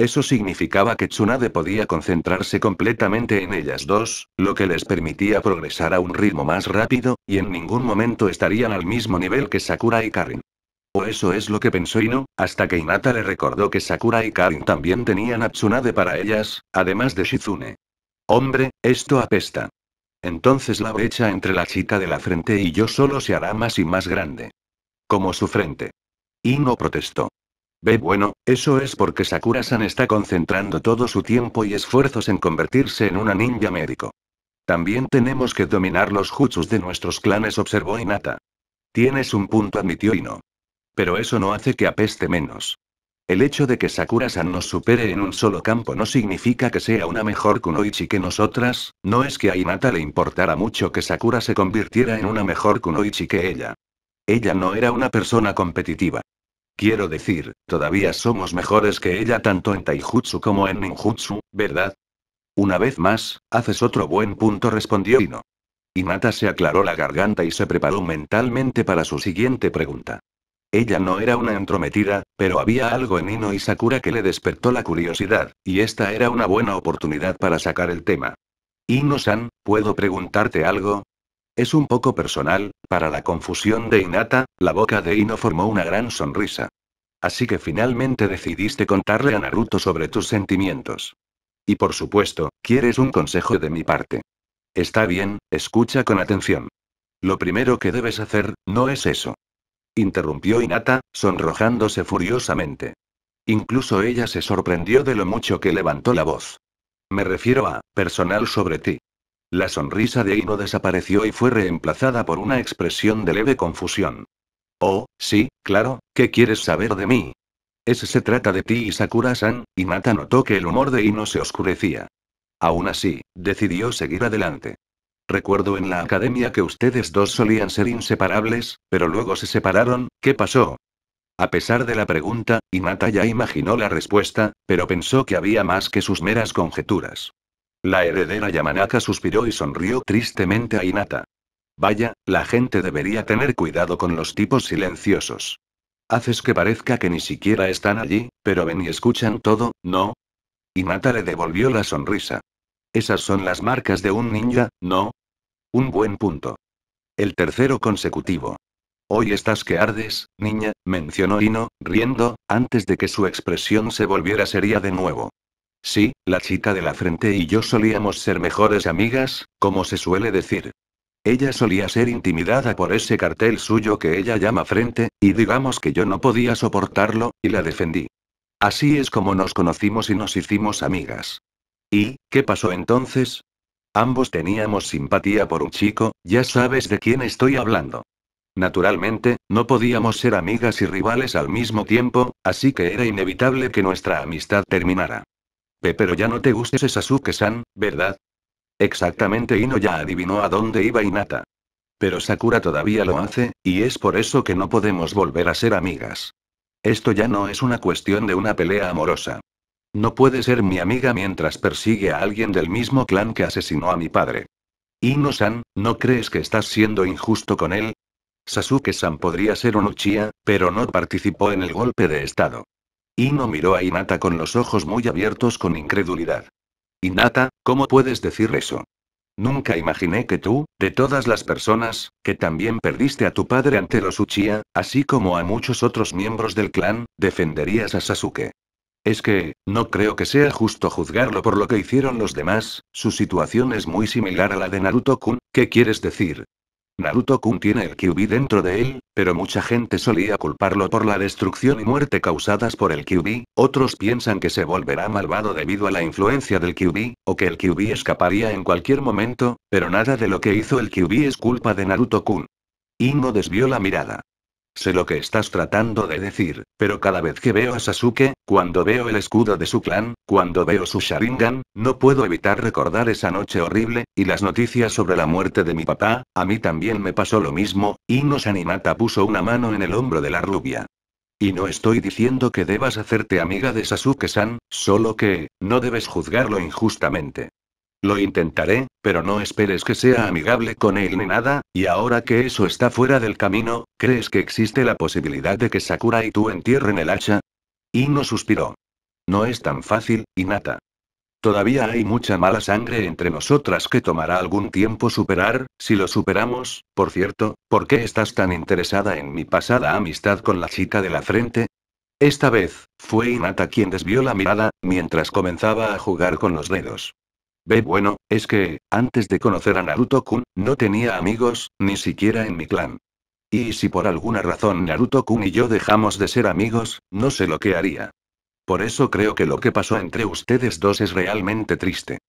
Eso significaba que Tsunade podía concentrarse completamente en ellas dos, lo que les permitía progresar a un ritmo más rápido, y en ningún momento estarían al mismo nivel que Sakura y Karin. O eso es lo que pensó Ino, hasta que Inata le recordó que Sakura y Karin también tenían a Tsunade para ellas, además de Shizune. Hombre, esto apesta. Entonces la brecha entre la chica de la frente y yo solo se hará más y más grande. Como su frente. Ino protestó. Ve bueno, eso es porque Sakura-san está concentrando todo su tiempo y esfuerzos en convertirse en una ninja médico. También tenemos que dominar los jutsus de nuestros clanes, observó Inata. Tienes un punto, admitió Ino. Pero eso no hace que apeste menos. El hecho de que Sakura-san nos supere en un solo campo no significa que sea una mejor kunoichi que nosotras, no es que a Inata le importara mucho que Sakura se convirtiera en una mejor kunoichi que ella. Ella no era una persona competitiva. Quiero decir, todavía somos mejores que ella tanto en taijutsu como en ninjutsu, ¿verdad? Una vez más, haces otro buen punto, respondió Ino. Inata se aclaró la garganta y se preparó mentalmente para su siguiente pregunta. Ella no era una entrometida, pero había algo en Ino y Sakura que le despertó la curiosidad, y esta era una buena oportunidad para sacar el tema. Ino-san, ¿puedo preguntarte algo? Es un poco personal, para la confusión de Inata, la boca de Ino formó una gran sonrisa. Así que finalmente decidiste contarle a Naruto sobre tus sentimientos. Y por supuesto, quieres un consejo de mi parte. Está bien, escucha con atención. Lo primero que debes hacer, no es eso. Interrumpió Inata, sonrojándose furiosamente. Incluso ella se sorprendió de lo mucho que levantó la voz. Me refiero a, personal sobre ti. La sonrisa de Ino desapareció y fue reemplazada por una expresión de leve confusión. Oh, sí, claro, ¿qué quieres saber de mí? Ese se trata de ti y Sakura-san, y Mata notó que el humor de Ino se oscurecía. Aún así, decidió seguir adelante. Recuerdo en la academia que ustedes dos solían ser inseparables, pero luego se separaron, ¿qué pasó? A pesar de la pregunta, Inata ya imaginó la respuesta, pero pensó que había más que sus meras conjeturas. La heredera Yamanaka suspiró y sonrió tristemente a Inata. Vaya, la gente debería tener cuidado con los tipos silenciosos. Haces que parezca que ni siquiera están allí, pero ven y escuchan todo, ¿no? Inata le devolvió la sonrisa. Esas son las marcas de un ninja, ¿no? Un buen punto. El tercero consecutivo. Hoy estás que ardes, niña, mencionó Ino, riendo, antes de que su expresión se volviera seria de nuevo. Sí, la chica de la frente y yo solíamos ser mejores amigas, como se suele decir. Ella solía ser intimidada por ese cartel suyo que ella llama frente, y digamos que yo no podía soportarlo, y la defendí. Así es como nos conocimos y nos hicimos amigas. ¿Y qué pasó entonces? Ambos teníamos simpatía por un chico, ya sabes de quién estoy hablando. Naturalmente, no podíamos ser amigas y rivales al mismo tiempo, así que era inevitable que nuestra amistad terminara. Pero ya no te gustes esa Sasuke-san, ¿verdad? Exactamente Ino ya adivinó a dónde iba Inata. Pero Sakura todavía lo hace, y es por eso que no podemos volver a ser amigas. Esto ya no es una cuestión de una pelea amorosa. No puede ser mi amiga mientras persigue a alguien del mismo clan que asesinó a mi padre. Ino-san, ¿no crees que estás siendo injusto con él? Sasuke-san podría ser un Uchiha, pero no participó en el golpe de estado. Ino miró a Inata con los ojos muy abiertos con incredulidad. Inata, ¿cómo puedes decir eso? Nunca imaginé que tú, de todas las personas, que también perdiste a tu padre ante los Uchiha, así como a muchos otros miembros del clan, defenderías a Sasuke. Es que, no creo que sea justo juzgarlo por lo que hicieron los demás, su situación es muy similar a la de Naruto-kun, ¿qué quieres decir? Naruto-kun tiene el Kyubi dentro de él, pero mucha gente solía culparlo por la destrucción y muerte causadas por el Kyubi, otros piensan que se volverá malvado debido a la influencia del Kyubi, o que el Kyubi escaparía en cualquier momento, pero nada de lo que hizo el Kyubi es culpa de Naruto-kun. Ingo desvió la mirada. Sé lo que estás tratando de decir, pero cada vez que veo a Sasuke, cuando veo el escudo de su clan, cuando veo su Sharingan, no puedo evitar recordar esa noche horrible, y las noticias sobre la muerte de mi papá, a mí también me pasó lo mismo, y se Sanimata puso una mano en el hombro de la rubia. Y no estoy diciendo que debas hacerte amiga de Sasuke-san, solo que, no debes juzgarlo injustamente. Lo intentaré, pero no esperes que sea amigable con él ni nada, y ahora que eso está fuera del camino, ¿crees que existe la posibilidad de que Sakura y tú entierren el hacha? Ino suspiró. No es tan fácil, Inata. Todavía hay mucha mala sangre entre nosotras que tomará algún tiempo superar, si lo superamos, por cierto, ¿por qué estás tan interesada en mi pasada amistad con la chica de la frente? Esta vez, fue Inata quien desvió la mirada, mientras comenzaba a jugar con los dedos. Ve bueno, es que, antes de conocer a Naruto-kun, no tenía amigos, ni siquiera en mi clan. Y si por alguna razón Naruto-kun y yo dejamos de ser amigos, no sé lo que haría. Por eso creo que lo que pasó entre ustedes dos es realmente triste.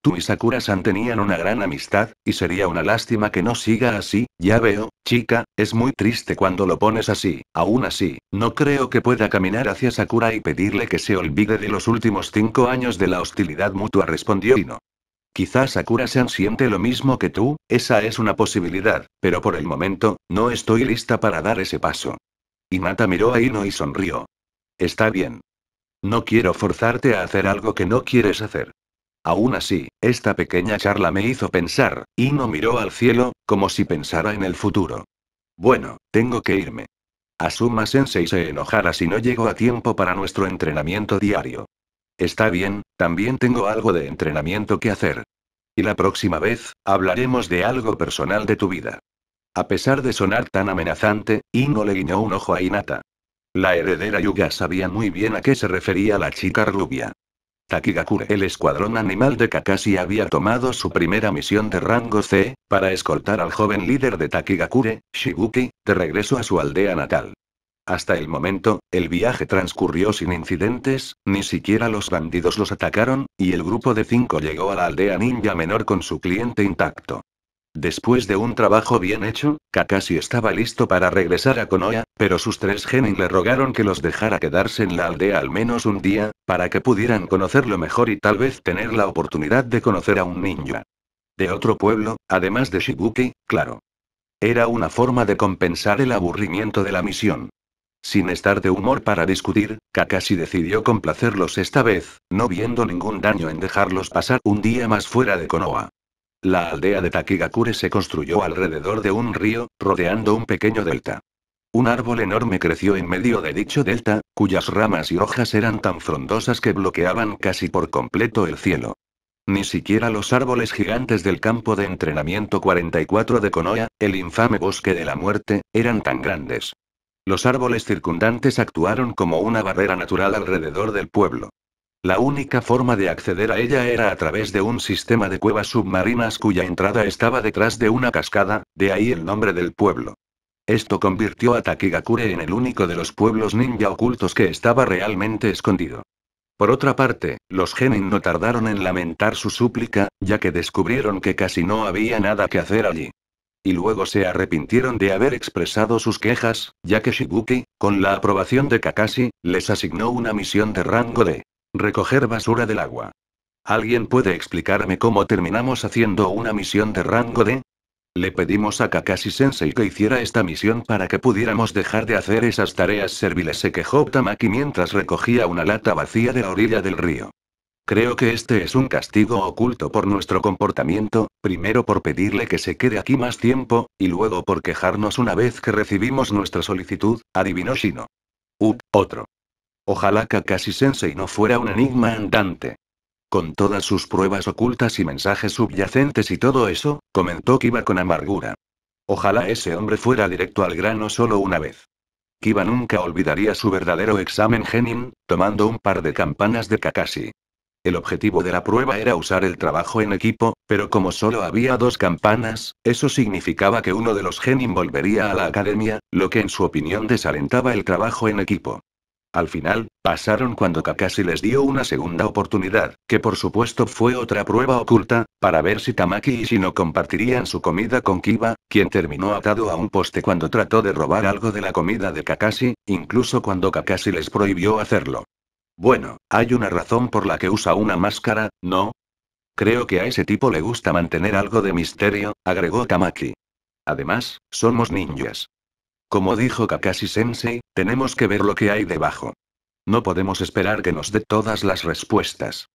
Tú y Sakura-san tenían una gran amistad, y sería una lástima que no siga así, ya veo, chica, es muy triste cuando lo pones así. Aún así, no creo que pueda caminar hacia Sakura y pedirle que se olvide de los últimos cinco años de la hostilidad mutua, respondió Ino. Quizás Sakura-san siente lo mismo que tú, esa es una posibilidad, pero por el momento, no estoy lista para dar ese paso. Mata miró a Ino y sonrió. Está bien. No quiero forzarte a hacer algo que no quieres hacer. Aún así, esta pequeña charla me hizo pensar, y no miró al cielo, como si pensara en el futuro. Bueno, tengo que irme. Asuma Sensei se enojara si no llego a tiempo para nuestro entrenamiento diario. Está bien, también tengo algo de entrenamiento que hacer. Y la próxima vez, hablaremos de algo personal de tu vida. A pesar de sonar tan amenazante, Ino le guiñó un ojo a Inata. La heredera Yuga sabía muy bien a qué se refería la chica rubia. Takigakure. El escuadrón animal de Kakashi había tomado su primera misión de rango C, para escoltar al joven líder de Takigakure, Shibuki, de regreso a su aldea natal. Hasta el momento, el viaje transcurrió sin incidentes, ni siquiera los bandidos los atacaron, y el grupo de cinco llegó a la aldea ninja menor con su cliente intacto. Después de un trabajo bien hecho, Kakashi estaba listo para regresar a Konoha, pero sus tres genin le rogaron que los dejara quedarse en la aldea al menos un día, para que pudieran conocerlo mejor y tal vez tener la oportunidad de conocer a un ninja. De otro pueblo, además de Shibuki, claro. Era una forma de compensar el aburrimiento de la misión. Sin estar de humor para discutir, Kakashi decidió complacerlos esta vez, no viendo ningún daño en dejarlos pasar un día más fuera de Konoha. La aldea de Takigakure se construyó alrededor de un río, rodeando un pequeño delta. Un árbol enorme creció en medio de dicho delta, cuyas ramas y hojas eran tan frondosas que bloqueaban casi por completo el cielo. Ni siquiera los árboles gigantes del campo de entrenamiento 44 de Konoha, el infame bosque de la muerte, eran tan grandes. Los árboles circundantes actuaron como una barrera natural alrededor del pueblo. La única forma de acceder a ella era a través de un sistema de cuevas submarinas cuya entrada estaba detrás de una cascada, de ahí el nombre del pueblo. Esto convirtió a Takigakure en el único de los pueblos ninja ocultos que estaba realmente escondido. Por otra parte, los genin no tardaron en lamentar su súplica, ya que descubrieron que casi no había nada que hacer allí. Y luego se arrepintieron de haber expresado sus quejas, ya que Shibuki, con la aprobación de Kakashi, les asignó una misión de rango de Recoger basura del agua. ¿Alguien puede explicarme cómo terminamos haciendo una misión de rango D? Le pedimos a Kakashi Sensei que hiciera esta misión para que pudiéramos dejar de hacer esas tareas serviles, se quejó Tamaki mientras recogía una lata vacía de la orilla del río. Creo que este es un castigo oculto por nuestro comportamiento, primero por pedirle que se quede aquí más tiempo, y luego por quejarnos una vez que recibimos nuestra solicitud, adivinó Shino. U, otro. Ojalá Kakashi Sensei no fuera un enigma andante. Con todas sus pruebas ocultas y mensajes subyacentes y todo eso, comentó Kiba con amargura. Ojalá ese hombre fuera directo al grano solo una vez. Kiba nunca olvidaría su verdadero examen Genin, tomando un par de campanas de Kakashi. El objetivo de la prueba era usar el trabajo en equipo, pero como solo había dos campanas, eso significaba que uno de los Genin volvería a la academia, lo que en su opinión desalentaba el trabajo en equipo. Al final, pasaron cuando Kakashi les dio una segunda oportunidad, que por supuesto fue otra prueba oculta, para ver si Tamaki y Shino compartirían su comida con Kiba, quien terminó atado a un poste cuando trató de robar algo de la comida de Kakashi, incluso cuando Kakashi les prohibió hacerlo. Bueno, hay una razón por la que usa una máscara, ¿no? Creo que a ese tipo le gusta mantener algo de misterio, agregó Tamaki. Además, somos ninjas. Como dijo Kakashi-sensei, tenemos que ver lo que hay debajo. No podemos esperar que nos dé todas las respuestas.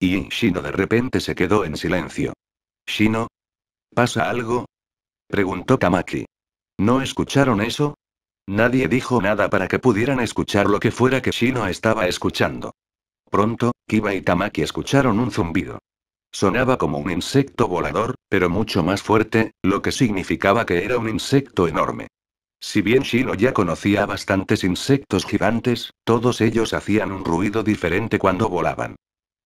Y Shino de repente se quedó en silencio. ¿Shino? ¿Pasa algo? Preguntó Kamaki. ¿No escucharon eso? Nadie dijo nada para que pudieran escuchar lo que fuera que Shino estaba escuchando. Pronto, Kiba y Tamaki escucharon un zumbido. Sonaba como un insecto volador, pero mucho más fuerte, lo que significaba que era un insecto enorme. Si bien Shino ya conocía bastantes insectos gigantes, todos ellos hacían un ruido diferente cuando volaban.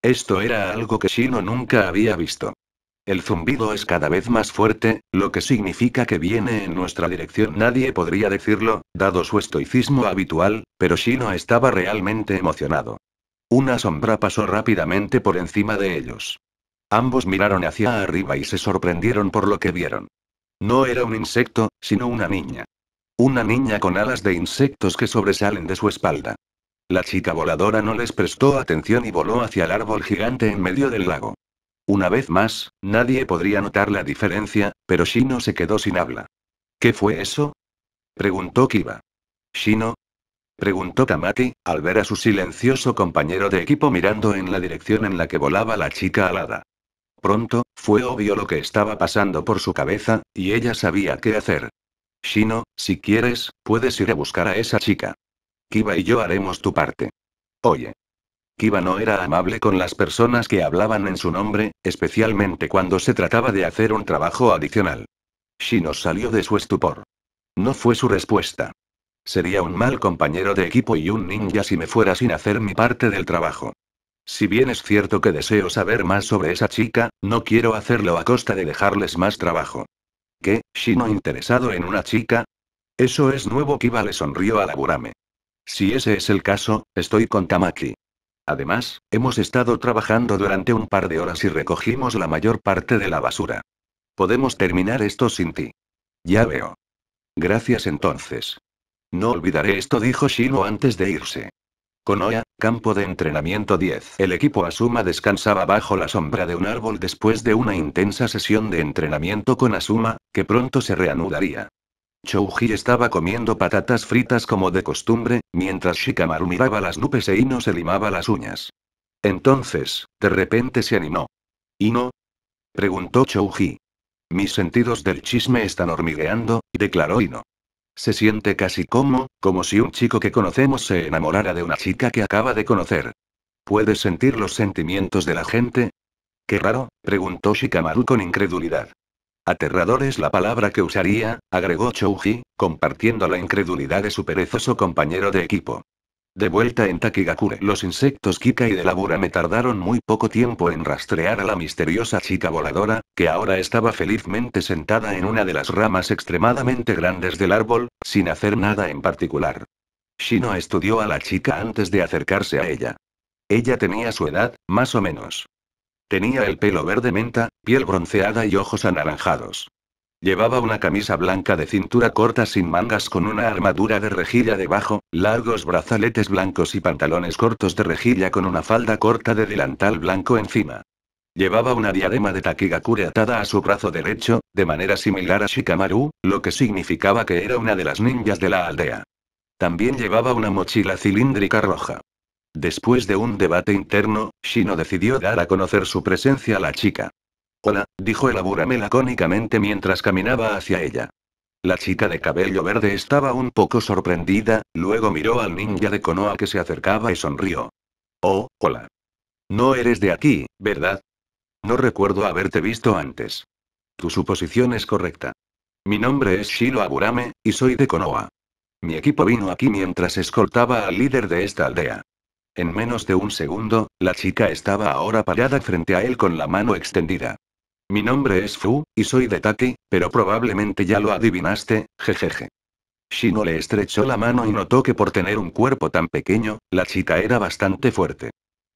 Esto era algo que Shino nunca había visto. El zumbido es cada vez más fuerte, lo que significa que viene en nuestra dirección. Nadie podría decirlo, dado su estoicismo habitual, pero Shino estaba realmente emocionado. Una sombra pasó rápidamente por encima de ellos. Ambos miraron hacia arriba y se sorprendieron por lo que vieron. No era un insecto, sino una niña. Una niña con alas de insectos que sobresalen de su espalda. La chica voladora no les prestó atención y voló hacia el árbol gigante en medio del lago. Una vez más, nadie podría notar la diferencia, pero Shino se quedó sin habla. ¿Qué fue eso? preguntó Kiba. ¿Shino? preguntó Tamaki, al ver a su silencioso compañero de equipo mirando en la dirección en la que volaba la chica alada. Pronto, fue obvio lo que estaba pasando por su cabeza, y ella sabía qué hacer. Shino, si quieres, puedes ir a buscar a esa chica. Kiba y yo haremos tu parte. Oye. Kiba no era amable con las personas que hablaban en su nombre, especialmente cuando se trataba de hacer un trabajo adicional. Shino salió de su estupor. No fue su respuesta. Sería un mal compañero de equipo y un ninja si me fuera sin hacer mi parte del trabajo. Si bien es cierto que deseo saber más sobre esa chica, no quiero hacerlo a costa de dejarles más trabajo. ¿Qué, Shino interesado en una chica? Eso es nuevo, Kiba le sonrió a la Burame. Si ese es el caso, estoy con Tamaki. Además, hemos estado trabajando durante un par de horas y recogimos la mayor parte de la basura. Podemos terminar esto sin ti. Ya veo. Gracias entonces. No olvidaré esto, dijo Shino antes de irse. Konoha, Campo de entrenamiento 10. El equipo Asuma descansaba bajo la sombra de un árbol después de una intensa sesión de entrenamiento con Asuma, que pronto se reanudaría. Chouji estaba comiendo patatas fritas como de costumbre, mientras Shikamaru miraba las nubes e Ino se limaba las uñas. Entonces, de repente se animó. ¿Ino? preguntó Chouji. Mis sentidos del chisme están hormigueando, declaró Ino. Se siente casi como, como si un chico que conocemos se enamorara de una chica que acaba de conocer. ¿Puedes sentir los sentimientos de la gente? Qué raro, preguntó Shikamaru con incredulidad. Aterrador es la palabra que usaría, agregó Chouji, compartiendo la incredulidad de su perezoso compañero de equipo. De vuelta en Takigakure, los insectos Kika y de Labura me tardaron muy poco tiempo en rastrear a la misteriosa chica voladora, que ahora estaba felizmente sentada en una de las ramas extremadamente grandes del árbol, sin hacer nada en particular. Shino estudió a la chica antes de acercarse a ella. Ella tenía su edad, más o menos. Tenía el pelo verde menta, piel bronceada y ojos anaranjados. Llevaba una camisa blanca de cintura corta sin mangas con una armadura de rejilla debajo, largos brazaletes blancos y pantalones cortos de rejilla con una falda corta de delantal blanco encima. Llevaba una diadema de Takigakure atada a su brazo derecho, de manera similar a Shikamaru, lo que significaba que era una de las ninjas de la aldea. También llevaba una mochila cilíndrica roja. Después de un debate interno, Shino decidió dar a conocer su presencia a la chica. Hola, dijo el aburame lacónicamente mientras caminaba hacia ella. La chica de cabello verde estaba un poco sorprendida, luego miró al ninja de Konoha que se acercaba y sonrió. Oh, hola. No eres de aquí, ¿verdad? No recuerdo haberte visto antes. Tu suposición es correcta. Mi nombre es Shilo Aburame, y soy de Konoha. Mi equipo vino aquí mientras escoltaba al líder de esta aldea. En menos de un segundo, la chica estaba ahora parada frente a él con la mano extendida. Mi nombre es Fu, y soy de Taki, pero probablemente ya lo adivinaste, jejeje. Shino le estrechó la mano y notó que por tener un cuerpo tan pequeño, la chica era bastante fuerte.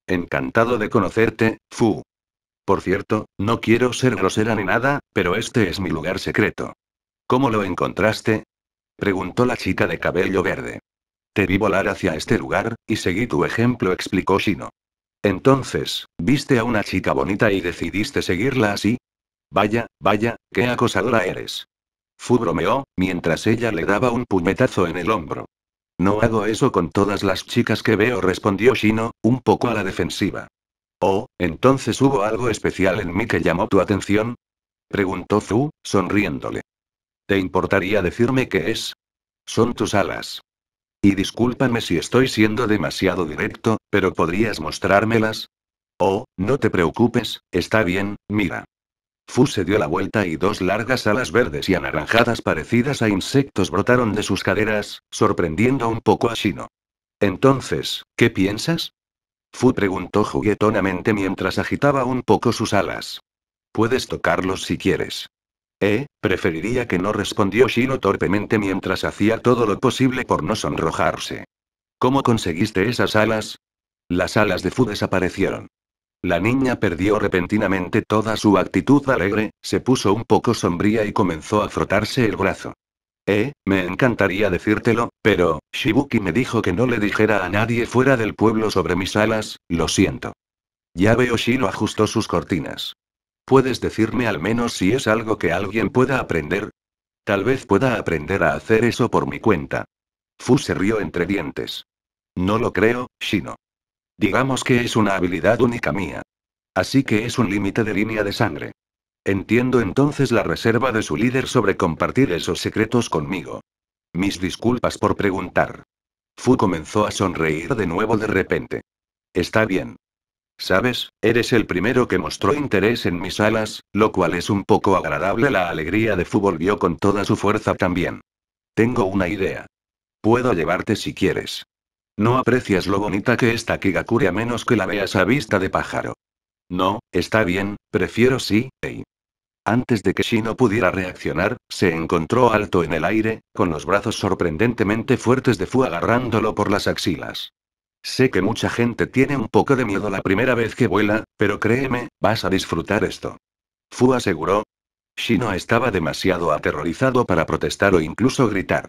Encantado de conocerte, Fu. Por cierto, no quiero ser grosera ni nada, pero este es mi lugar secreto. ¿Cómo lo encontraste? preguntó la chica de cabello verde. Te vi volar hacia este lugar, y seguí tu ejemplo, explicó Shino. Entonces, Viste a una chica bonita y decidiste seguirla así. Vaya, vaya, qué acosadora eres. Fu bromeó, mientras ella le daba un puñetazo en el hombro. No hago eso con todas las chicas que veo, respondió Shino, un poco a la defensiva. Oh, entonces hubo algo especial en mí que llamó tu atención? preguntó Fu, sonriéndole. ¿Te importaría decirme qué es? Son tus alas. Y discúlpame si estoy siendo demasiado directo, pero ¿podrías mostrármelas? Oh, no te preocupes, está bien, mira. Fu se dio la vuelta y dos largas alas verdes y anaranjadas parecidas a insectos brotaron de sus caderas, sorprendiendo un poco a Shino. Entonces, ¿qué piensas? Fu preguntó juguetonamente mientras agitaba un poco sus alas. Puedes tocarlos si quieres. Eh, preferiría que no respondió Shino torpemente mientras hacía todo lo posible por no sonrojarse. ¿Cómo conseguiste esas alas? Las alas de Fu desaparecieron. La niña perdió repentinamente toda su actitud alegre, se puso un poco sombría y comenzó a frotarse el brazo. Eh, me encantaría decírtelo, pero, Shibuki me dijo que no le dijera a nadie fuera del pueblo sobre mis alas, lo siento. Ya veo Shiro ajustó sus cortinas. ¿Puedes decirme al menos si es algo que alguien pueda aprender? Tal vez pueda aprender a hacer eso por mi cuenta. Fu se rió entre dientes. No lo creo, Shino. Digamos que es una habilidad única mía. Así que es un límite de línea de sangre. Entiendo entonces la reserva de su líder sobre compartir esos secretos conmigo. Mis disculpas por preguntar. Fu comenzó a sonreír de nuevo de repente. Está bien. Sabes, eres el primero que mostró interés en mis alas, lo cual es un poco agradable. La alegría de Fu volvió con toda su fuerza también. Tengo una idea. Puedo llevarte si quieres. No aprecias lo bonita que está Kigakure a menos que la veas a vista de pájaro. No, está bien, prefiero sí, hey. Antes de que Shino pudiera reaccionar, se encontró alto en el aire, con los brazos sorprendentemente fuertes de Fu agarrándolo por las axilas. Sé que mucha gente tiene un poco de miedo la primera vez que vuela, pero créeme, vas a disfrutar esto. Fu aseguró. Shino estaba demasiado aterrorizado para protestar o incluso gritar.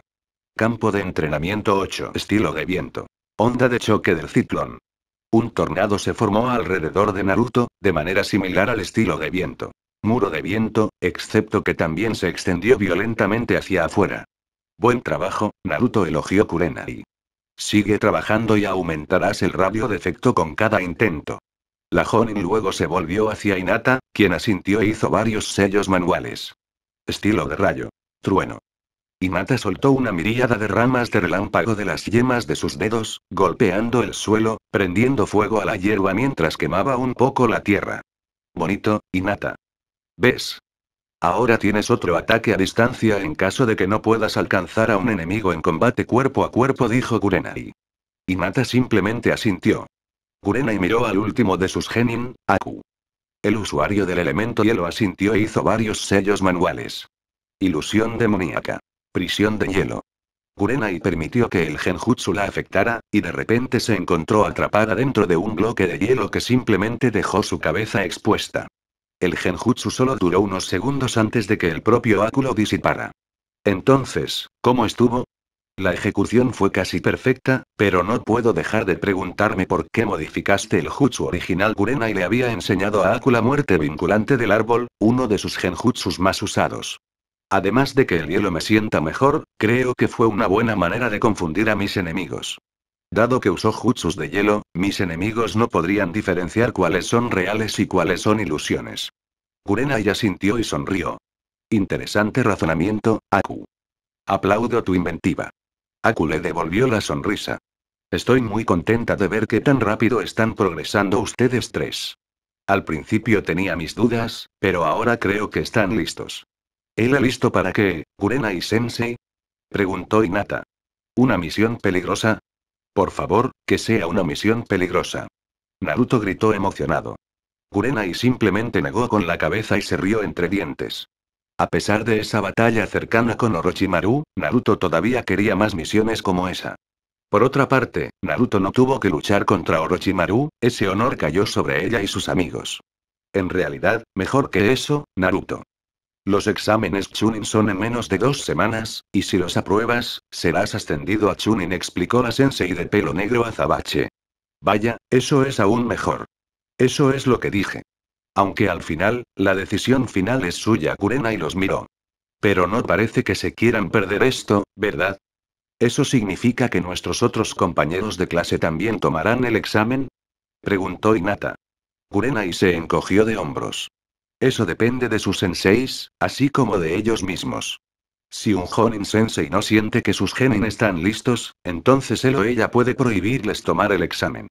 Campo de entrenamiento 8. Estilo de viento. Onda de choque del ciclón. Un tornado se formó alrededor de Naruto, de manera similar al estilo de viento. Muro de viento, excepto que también se extendió violentamente hacia afuera. Buen trabajo, Naruto elogió y Sigue trabajando y aumentarás el radio de efecto con cada intento. La Jonin luego se volvió hacia Inata, quien asintió e hizo varios sellos manuales. Estilo de rayo. Trueno. Y Mata soltó una miríada de ramas de relámpago de las yemas de sus dedos, golpeando el suelo, prendiendo fuego a la hierba mientras quemaba un poco la tierra. Bonito, Inata. ¿Ves? Ahora tienes otro ataque a distancia en caso de que no puedas alcanzar a un enemigo en combate cuerpo a cuerpo, dijo Kurenai. Inata simplemente asintió. Kurenai miró al último de sus genin, Aku. El usuario del elemento hielo asintió e hizo varios sellos manuales. Ilusión demoníaca. Prisión de hielo. y permitió que el genjutsu la afectara, y de repente se encontró atrapada dentro de un bloque de hielo que simplemente dejó su cabeza expuesta. El genjutsu solo duró unos segundos antes de que el propio áculo disipara. Entonces, ¿cómo estuvo? La ejecución fue casi perfecta, pero no puedo dejar de preguntarme por qué modificaste el jutsu original. y le había enseñado a Akula muerte vinculante del árbol, uno de sus genjutsus más usados. Además de que el hielo me sienta mejor, creo que fue una buena manera de confundir a mis enemigos. Dado que usó jutsus de hielo, mis enemigos no podrían diferenciar cuáles son reales y cuáles son ilusiones. Kurena ya sintió y sonrió. Interesante razonamiento, Aku. Aplaudo tu inventiva. Aku le devolvió la sonrisa. Estoy muy contenta de ver que tan rápido están progresando ustedes tres. Al principio tenía mis dudas, pero ahora creo que están listos ha listo para qué, Kurena y Sensei? preguntó Inata. ¿Una misión peligrosa? Por favor, que sea una misión peligrosa. Naruto gritó emocionado. y simplemente negó con la cabeza y se rió entre dientes. A pesar de esa batalla cercana con Orochimaru, Naruto todavía quería más misiones como esa. Por otra parte, Naruto no tuvo que luchar contra Orochimaru, ese honor cayó sobre ella y sus amigos. En realidad, mejor que eso, Naruto. Los exámenes Chunin son en menos de dos semanas, y si los apruebas, serás ascendido a Chunin, explicó la sensei de pelo negro a Zabache. Vaya, eso es aún mejor. Eso es lo que dije. Aunque al final, la decisión final es suya, Kurenai y los miró. Pero no parece que se quieran perder esto, ¿verdad? ¿Eso significa que nuestros otros compañeros de clase también tomarán el examen? Preguntó Inata. Kurenai y se encogió de hombros. Eso depende de sus senseis, así como de ellos mismos. Si un Honin Sensei no siente que sus genin están listos, entonces él o ella puede prohibirles tomar el examen.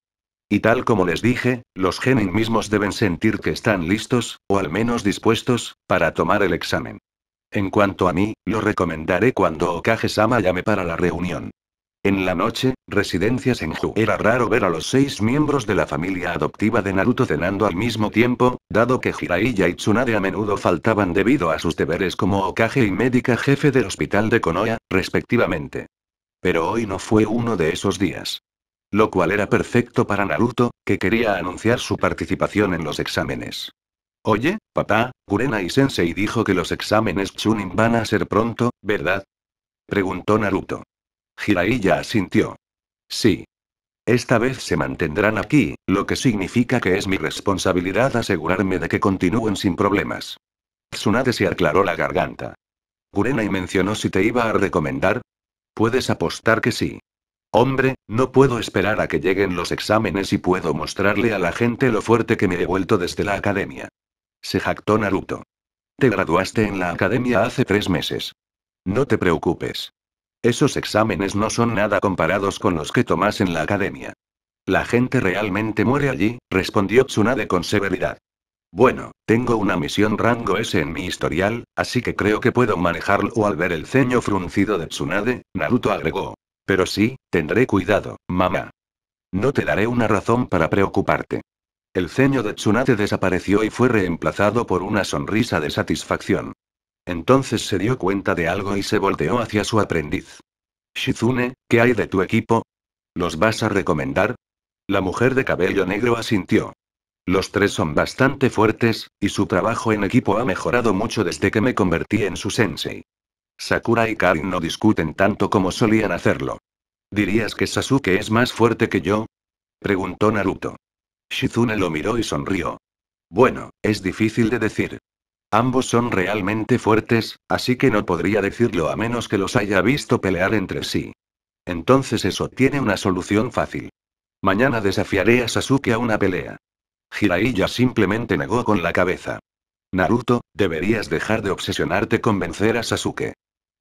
Y tal como les dije, los genin mismos deben sentir que están listos, o al menos dispuestos, para tomar el examen. En cuanto a mí, lo recomendaré cuando Okage-sama llame para la reunión. En la noche, residencias en Ju Era raro ver a los seis miembros de la familia adoptiva de Naruto cenando al mismo tiempo, dado que Jiraiya y Tsunade a menudo faltaban debido a sus deberes como Okage y médica jefe del hospital de Konoha, respectivamente. Pero hoy no fue uno de esos días. Lo cual era perfecto para Naruto, que quería anunciar su participación en los exámenes. Oye, papá, kurenai y Sensei dijo que los exámenes Chunin van a ser pronto, ¿verdad? Preguntó Naruto ya asintió. Sí. Esta vez se mantendrán aquí, lo que significa que es mi responsabilidad asegurarme de que continúen sin problemas. Tsunade se aclaró la garganta. y mencionó si te iba a recomendar. Puedes apostar que sí. Hombre, no puedo esperar a que lleguen los exámenes y puedo mostrarle a la gente lo fuerte que me he vuelto desde la academia. Se jactó Naruto. Te graduaste en la academia hace tres meses. No te preocupes. Esos exámenes no son nada comparados con los que tomas en la academia. La gente realmente muere allí, respondió Tsunade con severidad. Bueno, tengo una misión rango S en mi historial, así que creo que puedo manejarlo o al ver el ceño fruncido de Tsunade, Naruto agregó. Pero sí, tendré cuidado, mamá. No te daré una razón para preocuparte. El ceño de Tsunade desapareció y fue reemplazado por una sonrisa de satisfacción. Entonces se dio cuenta de algo y se volteó hacia su aprendiz. Shizune, ¿qué hay de tu equipo? ¿Los vas a recomendar? La mujer de cabello negro asintió. Los tres son bastante fuertes, y su trabajo en equipo ha mejorado mucho desde que me convertí en su sensei. Sakura y Karin no discuten tanto como solían hacerlo. ¿Dirías que Sasuke es más fuerte que yo? Preguntó Naruto. Shizune lo miró y sonrió. Bueno, es difícil de decir. Ambos son realmente fuertes, así que no podría decirlo a menos que los haya visto pelear entre sí. Entonces eso tiene una solución fácil. Mañana desafiaré a Sasuke a una pelea. Jiraiya simplemente negó con la cabeza. Naruto, deberías dejar de obsesionarte con vencer a Sasuke.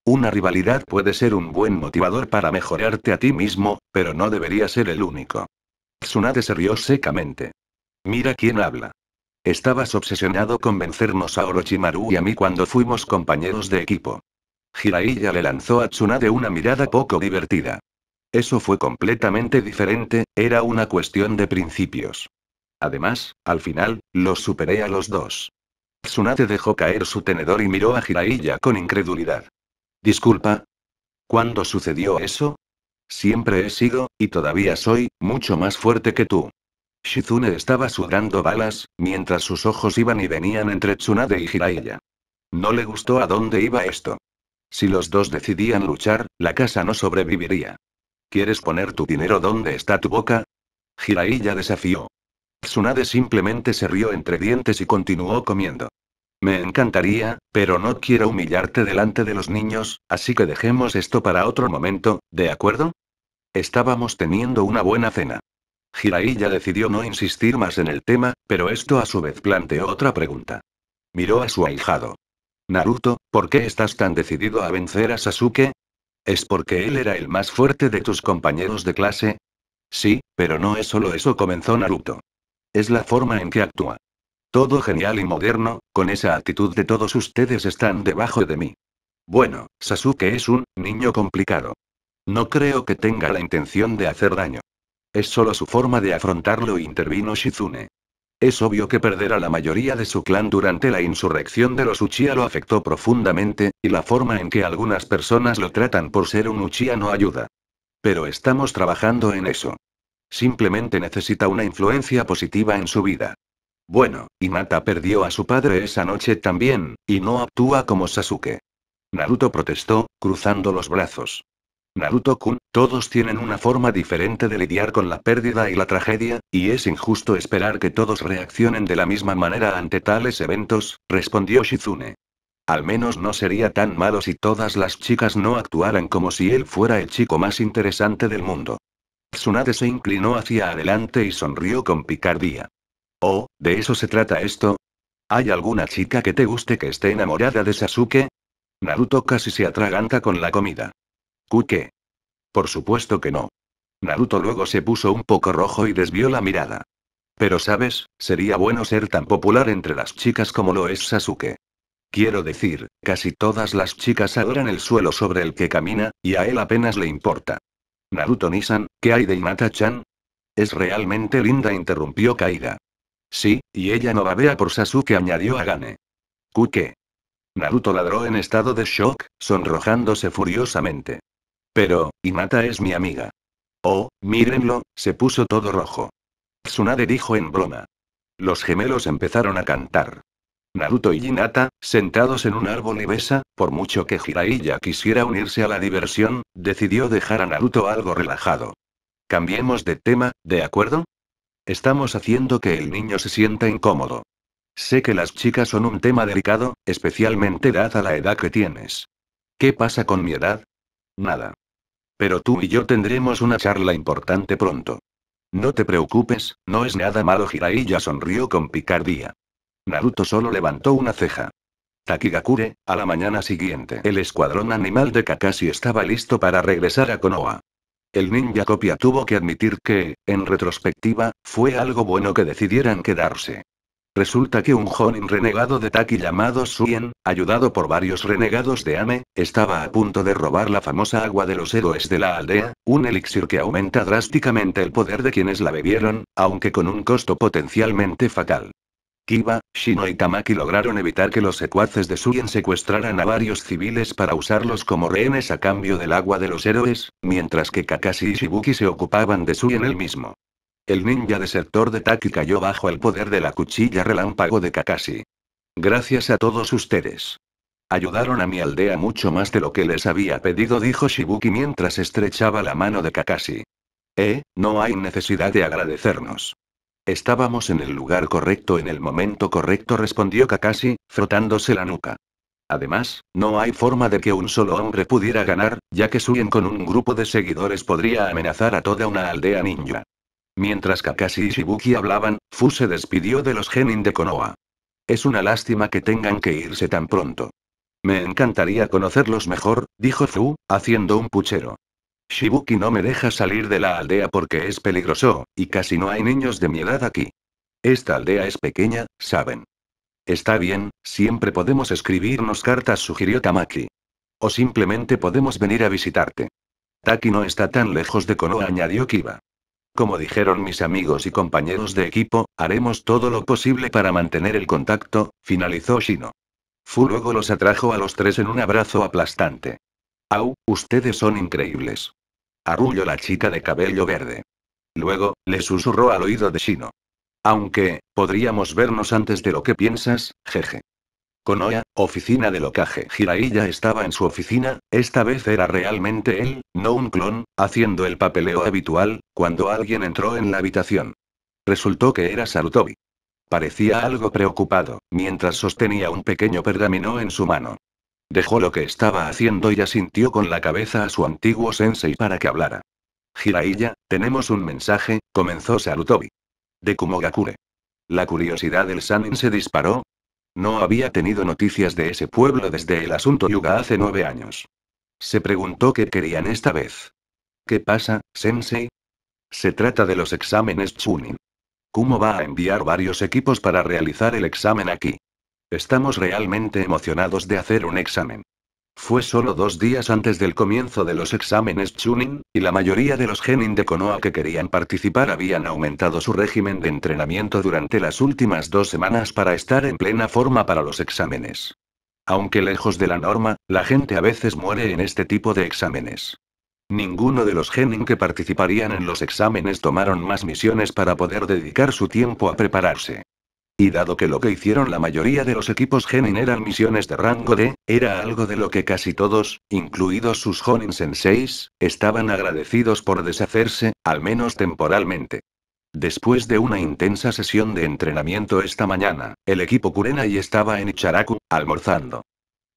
Una rivalidad puede ser un buen motivador para mejorarte a ti mismo, pero no debería ser el único. Tsunade se rió secamente. Mira quién habla. Estabas obsesionado con vencernos a Orochimaru y a mí cuando fuimos compañeros de equipo. Jiraiya le lanzó a Tsunade una mirada poco divertida. Eso fue completamente diferente, era una cuestión de principios. Además, al final, los superé a los dos. Tsunade dejó caer su tenedor y miró a Jiraiya con incredulidad. Disculpa. ¿Cuándo sucedió eso? Siempre he sido, y todavía soy, mucho más fuerte que tú. Shizune estaba sudando balas, mientras sus ojos iban y venían entre Tsunade y Jiraiya. No le gustó a dónde iba esto. Si los dos decidían luchar, la casa no sobreviviría. ¿Quieres poner tu dinero donde está tu boca? Jiraiya desafió. Tsunade simplemente se rió entre dientes y continuó comiendo. Me encantaría, pero no quiero humillarte delante de los niños, así que dejemos esto para otro momento, ¿de acuerdo? Estábamos teniendo una buena cena ya decidió no insistir más en el tema, pero esto a su vez planteó otra pregunta. Miró a su ahijado. Naruto, ¿por qué estás tan decidido a vencer a Sasuke? ¿Es porque él era el más fuerte de tus compañeros de clase? Sí, pero no es solo eso, comenzó Naruto. Es la forma en que actúa. Todo genial y moderno, con esa actitud de todos ustedes están debajo de mí. Bueno, Sasuke es un niño complicado. No creo que tenga la intención de hacer daño. Es solo su forma de afrontarlo, intervino Shizune. Es obvio que perder a la mayoría de su clan durante la insurrección de los Uchiha lo afectó profundamente, y la forma en que algunas personas lo tratan por ser un Uchiha no ayuda. Pero estamos trabajando en eso. Simplemente necesita una influencia positiva en su vida. Bueno, Hinata perdió a su padre esa noche también, y no actúa como Sasuke. Naruto protestó, cruzando los brazos. Naruto-kun, todos tienen una forma diferente de lidiar con la pérdida y la tragedia, y es injusto esperar que todos reaccionen de la misma manera ante tales eventos, respondió Shizune. Al menos no sería tan malo si todas las chicas no actuaran como si él fuera el chico más interesante del mundo. Tsunade se inclinó hacia adelante y sonrió con picardía. Oh, ¿de eso se trata esto? ¿Hay alguna chica que te guste que esté enamorada de Sasuke? Naruto casi se atraganta con la comida. ¿Kuke? Por supuesto que no. Naruto luego se puso un poco rojo y desvió la mirada. Pero sabes, sería bueno ser tan popular entre las chicas como lo es Sasuke. Quiero decir, casi todas las chicas adoran el suelo sobre el que camina, y a él apenas le importa. Naruto Nisan, ¿qué hay de inata chan Es realmente linda, interrumpió Kaiga. Sí, y ella no babea por Sasuke, añadió Agane. ¿Kuke? Naruto ladró en estado de shock, sonrojándose furiosamente. Pero, Hinata es mi amiga. Oh, mírenlo, se puso todo rojo. Tsunade dijo en broma. Los gemelos empezaron a cantar. Naruto y Hinata, sentados en un árbol y besa, por mucho que Jiraiya quisiera unirse a la diversión, decidió dejar a Naruto algo relajado. Cambiemos de tema, ¿de acuerdo? Estamos haciendo que el niño se sienta incómodo. Sé que las chicas son un tema delicado, especialmente dada la edad que tienes. ¿Qué pasa con mi edad? Nada. Pero tú y yo tendremos una charla importante pronto. No te preocupes, no es nada malo. Jiraiya sonrió con picardía. Naruto solo levantó una ceja. Takigakure, a la mañana siguiente, el escuadrón animal de Kakashi estaba listo para regresar a Konoha. El ninja copia tuvo que admitir que, en retrospectiva, fue algo bueno que decidieran quedarse. Resulta que un Honin renegado de Taki llamado Suyen, ayudado por varios renegados de Ame, estaba a punto de robar la famosa agua de los héroes de la aldea, un elixir que aumenta drásticamente el poder de quienes la bebieron, aunque con un costo potencialmente fatal. Kiba, Shino y Tamaki lograron evitar que los secuaces de Suyen secuestraran a varios civiles para usarlos como rehenes a cambio del agua de los héroes, mientras que Kakashi y Shibuki se ocupaban de Suyen el mismo. El ninja desertor de Taki cayó bajo el poder de la cuchilla relámpago de Kakashi. Gracias a todos ustedes. Ayudaron a mi aldea mucho más de lo que les había pedido, dijo Shibuki mientras estrechaba la mano de Kakashi. Eh, no hay necesidad de agradecernos. Estábamos en el lugar correcto en el momento correcto, respondió Kakashi, frotándose la nuca. Además, no hay forma de que un solo hombre pudiera ganar, ya que Suyen con un grupo de seguidores podría amenazar a toda una aldea ninja. Mientras Kakashi y Shibuki hablaban, Fu se despidió de los genin de Konoha. Es una lástima que tengan que irse tan pronto. Me encantaría conocerlos mejor, dijo Fu, haciendo un puchero. Shibuki no me deja salir de la aldea porque es peligroso, y casi no hay niños de mi edad aquí. Esta aldea es pequeña, saben. Está bien, siempre podemos escribirnos cartas, sugirió Tamaki. O simplemente podemos venir a visitarte. Taki no está tan lejos de Konoha, añadió Kiba. Como dijeron mis amigos y compañeros de equipo, haremos todo lo posible para mantener el contacto, finalizó Shino. Fu luego los atrajo a los tres en un abrazo aplastante. Au, ustedes son increíbles. Arrulló la chica de cabello verde. Luego, le susurró al oído de Shino. Aunque, podríamos vernos antes de lo que piensas, jeje. Konoha, oficina de locaje. Jiraiya estaba en su oficina, esta vez era realmente él, no un clon, haciendo el papeleo habitual, cuando alguien entró en la habitación. Resultó que era Sarutobi. Parecía algo preocupado, mientras sostenía un pequeño pergamino en su mano. Dejó lo que estaba haciendo y asintió con la cabeza a su antiguo sensei para que hablara. Jiraiya, tenemos un mensaje, comenzó Sarutobi. De Kumogakure. La curiosidad del Sanin se disparó, no había tenido noticias de ese pueblo desde el asunto Yuga hace nueve años. Se preguntó qué querían esta vez. ¿Qué pasa, Sensei? Se trata de los exámenes Chunin. ¿Cómo va a enviar varios equipos para realizar el examen aquí. Estamos realmente emocionados de hacer un examen. Fue solo dos días antes del comienzo de los exámenes Chunin, y la mayoría de los genin de Konoha que querían participar habían aumentado su régimen de entrenamiento durante las últimas dos semanas para estar en plena forma para los exámenes. Aunque lejos de la norma, la gente a veces muere en este tipo de exámenes. Ninguno de los genin que participarían en los exámenes tomaron más misiones para poder dedicar su tiempo a prepararse. Y dado que lo que hicieron la mayoría de los equipos Genin eran misiones de rango D, era algo de lo que casi todos, incluidos sus Honin Senseis, estaban agradecidos por deshacerse, al menos temporalmente. Después de una intensa sesión de entrenamiento esta mañana, el equipo Kurenai estaba en Icharaku, almorzando.